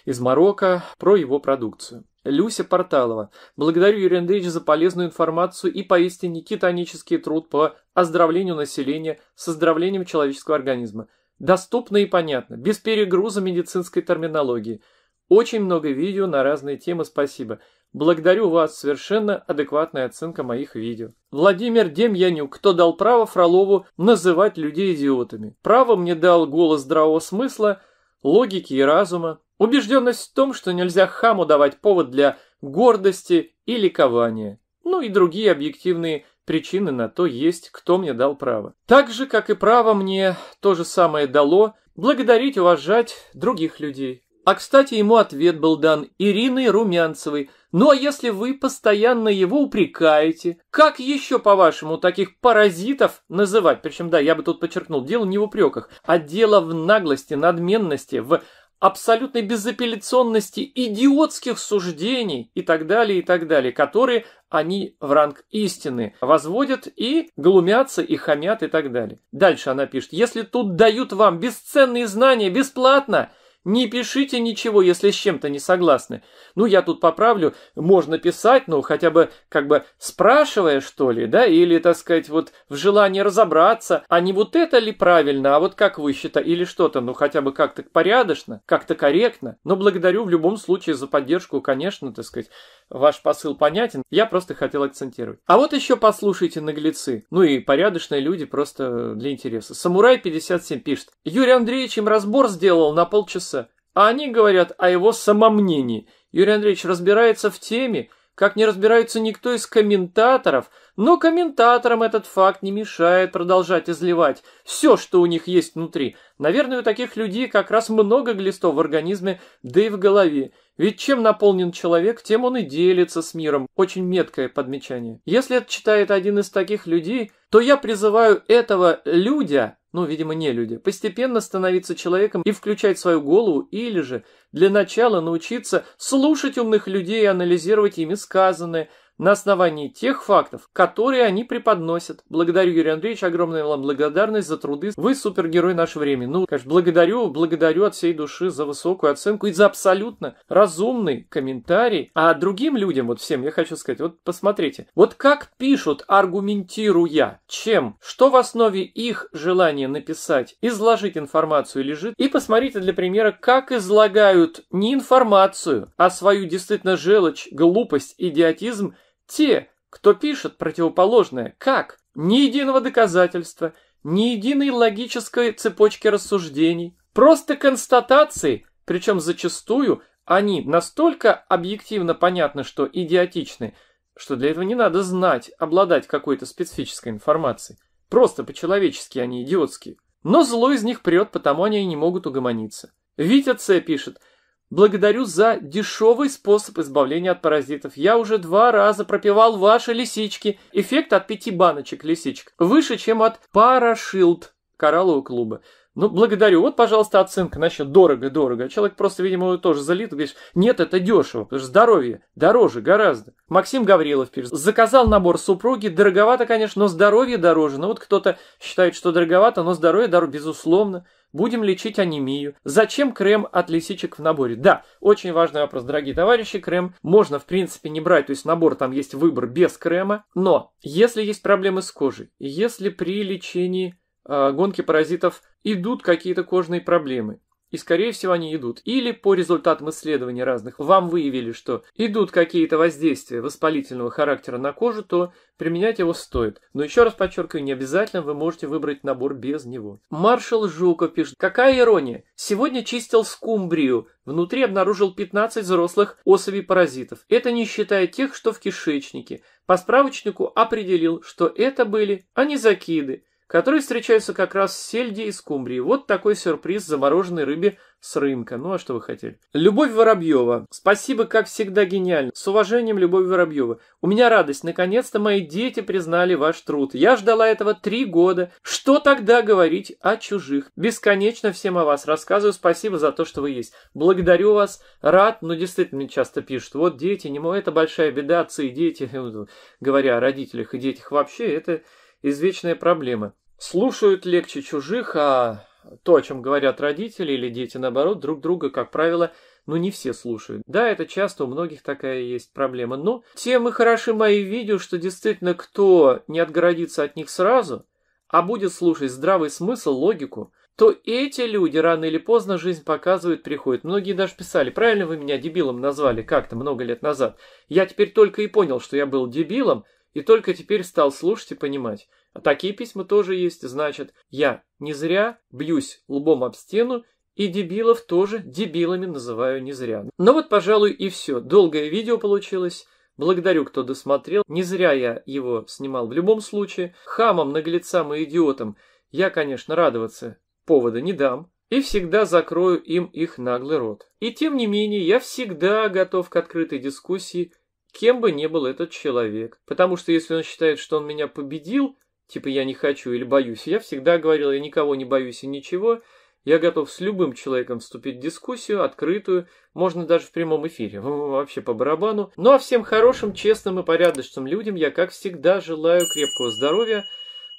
из Марокко про его продукцию. Люся Порталова. Благодарю, Юрий Андреевич, за полезную информацию и поистине титанический труд по оздоровлению населения с оздоровлением человеческого организма. Доступно и понятно, без перегруза медицинской терминологии. Очень много видео на разные темы, спасибо. Благодарю вас, совершенно адекватная оценка моих видео. Владимир Демьянюк, кто дал право Фролову называть людей идиотами? Право мне дал голос здравого смысла, логики и разума. Убежденность в том, что нельзя хаму давать повод для гордости и ликования. Ну и другие объективные причины на то есть, кто мне дал право. Так же, как и право мне то же самое дало благодарить, уважать других людей. А, кстати, ему ответ был дан Ириной Румянцевой. Ну а если вы постоянно его упрекаете, как еще, по-вашему, таких паразитов называть? Причем, да, я бы тут подчеркнул, дело не в упреках, а дело в наглости, надменности, в абсолютной безапелляционности идиотских суждений и так далее, и так далее, которые они в ранг истины возводят и глумятся, и хамят, и так далее. Дальше она пишет, если тут дают вам бесценные знания бесплатно, не пишите ничего, если с чем-то не согласны. Ну, я тут поправлю, можно писать, но ну, хотя бы как бы спрашивая, что ли, да, или, так сказать, вот в желании разобраться, а не вот это ли правильно, а вот как вы считаете, или что-то, ну, хотя бы как-то порядочно, как-то корректно. Но благодарю в любом случае за поддержку, конечно, так сказать, ваш посыл понятен, я просто хотел акцентировать. А вот еще послушайте наглецы, ну и порядочные люди просто для интереса. Самурай 57 пишет, Юрий Андреевич им разбор сделал на полчаса, а они говорят о его самомнении. Юрий Андреевич разбирается в теме, как не разбирается никто из комментаторов, но комментаторам этот факт не мешает продолжать изливать все, что у них есть внутри. Наверное, у таких людей как раз много глистов в организме, да и в голове. Ведь чем наполнен человек, тем он и делится с миром. Очень меткое подмечание. Если это читает один из таких людей, то я призываю этого «людя» ну, видимо, не люди, постепенно становиться человеком и включать свою голову, или же для начала научиться слушать умных людей и анализировать ими сказанное – на основании тех фактов, которые они преподносят. Благодарю, Юрий Андреевич, огромная вам благодарность за труды. Вы супергерой нашего времени. Ну, конечно, благодарю, благодарю от всей души за высокую оценку и за абсолютно разумный комментарий. А другим людям, вот всем, я хочу сказать, вот посмотрите, вот как пишут, аргументируя, чем, что в основе их желания написать, изложить информацию лежит, и посмотрите для примера, как излагают не информацию, а свою действительно желчь, глупость, идиотизм – те, кто пишет противоположное «как», ни единого доказательства, ни единой логической цепочки рассуждений, просто констатации, причем зачастую они настолько объективно понятны, что идиотичны, что для этого не надо знать, обладать какой-то специфической информацией. Просто по-человечески они а идиотские. Но зло из них прет, потому они и не могут угомониться. Витя Ц. пишет – Благодарю за дешевый способ избавления от паразитов. Я уже два раза пропивал ваши лисички. Эффект от пяти баночек лисичек. Выше, чем от Парашилд кораллового клуба. Ну, благодарю. Вот, пожалуйста, оценка насчет дорого-дорого. Человек просто, видимо, тоже залит. Говоришь, нет, это дешево, потому что здоровье дороже гораздо. Максим Гаврилов пишет. Заказал набор супруги. Дороговато, конечно, но здоровье дороже. Ну, вот кто-то считает, что дороговато, но здоровье дороже, безусловно. Будем лечить анемию. Зачем крем от лисичек в наборе? Да, очень важный вопрос, дорогие товарищи. Крем можно, в принципе, не брать. То есть набор там есть выбор без крема. Но если есть проблемы с кожей, если при лечении э, гонки паразитов идут какие-то кожные проблемы, и, скорее всего, они идут. Или по результатам исследований разных вам выявили, что идут какие-то воздействия воспалительного характера на кожу, то применять его стоит. Но еще раз подчеркиваю, не обязательно вы можете выбрать набор без него. Маршал Жуков пишет, какая ирония, сегодня чистил скумбрию, внутри обнаружил 15 взрослых особей паразитов. Это не считая тех, что в кишечнике. По справочнику определил, что это были, а не закиды которые встречаются как раз с сельди и скумбрии. Вот такой сюрприз замороженной рыбе с рынка. Ну а что вы хотели? Любовь Воробьева. Спасибо, как всегда, гениально. С уважением, Любовь Воробьева. У меня радость. Наконец-то мои дети признали ваш труд. Я ждала этого три года. Что тогда говорить о чужих? Бесконечно всем о вас рассказываю. Спасибо за то, что вы есть. Благодарю вас. Рад. Ну, действительно, мне часто пишут. Вот дети, не мой. Это большая беда. Отцы и дети. Говоря о родителях и детях вообще, это извечная проблема. Слушают легче чужих, а то, о чем говорят родители или дети, наоборот, друг друга, как правило, ну не все слушают. Да, это часто у многих такая есть проблема. Но ну, тем и хороши мои видео, что действительно кто не отгородится от них сразу, а будет слушать здравый смысл, логику, то эти люди рано или поздно жизнь показывает, приходит. Многие даже писали, правильно вы меня дебилом назвали как-то много лет назад. Я теперь только и понял, что я был дебилом, и только теперь стал слушать и понимать. А такие письма тоже есть, значит, я не зря бьюсь лбом об стену и дебилов тоже дебилами называю не зря. Но ну вот, пожалуй, и все. Долгое видео получилось. Благодарю, кто досмотрел. Не зря я его снимал в любом случае. Хамам, наглецам и идиотам я, конечно, радоваться повода не дам. И всегда закрою им их наглый рот. И тем не менее, я всегда готов к открытой дискуссии кем бы ни был этот человек. Потому что если он считает, что он меня победил, типа я не хочу или боюсь, я всегда говорил, я никого не боюсь и ничего, я готов с любым человеком вступить в дискуссию, открытую, можно даже в прямом эфире, вообще по барабану. Ну а всем хорошим, честным и порядочным людям я, как всегда, желаю крепкого здоровья,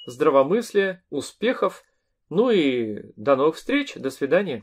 здравомыслия, успехов. Ну и до новых встреч, до свидания.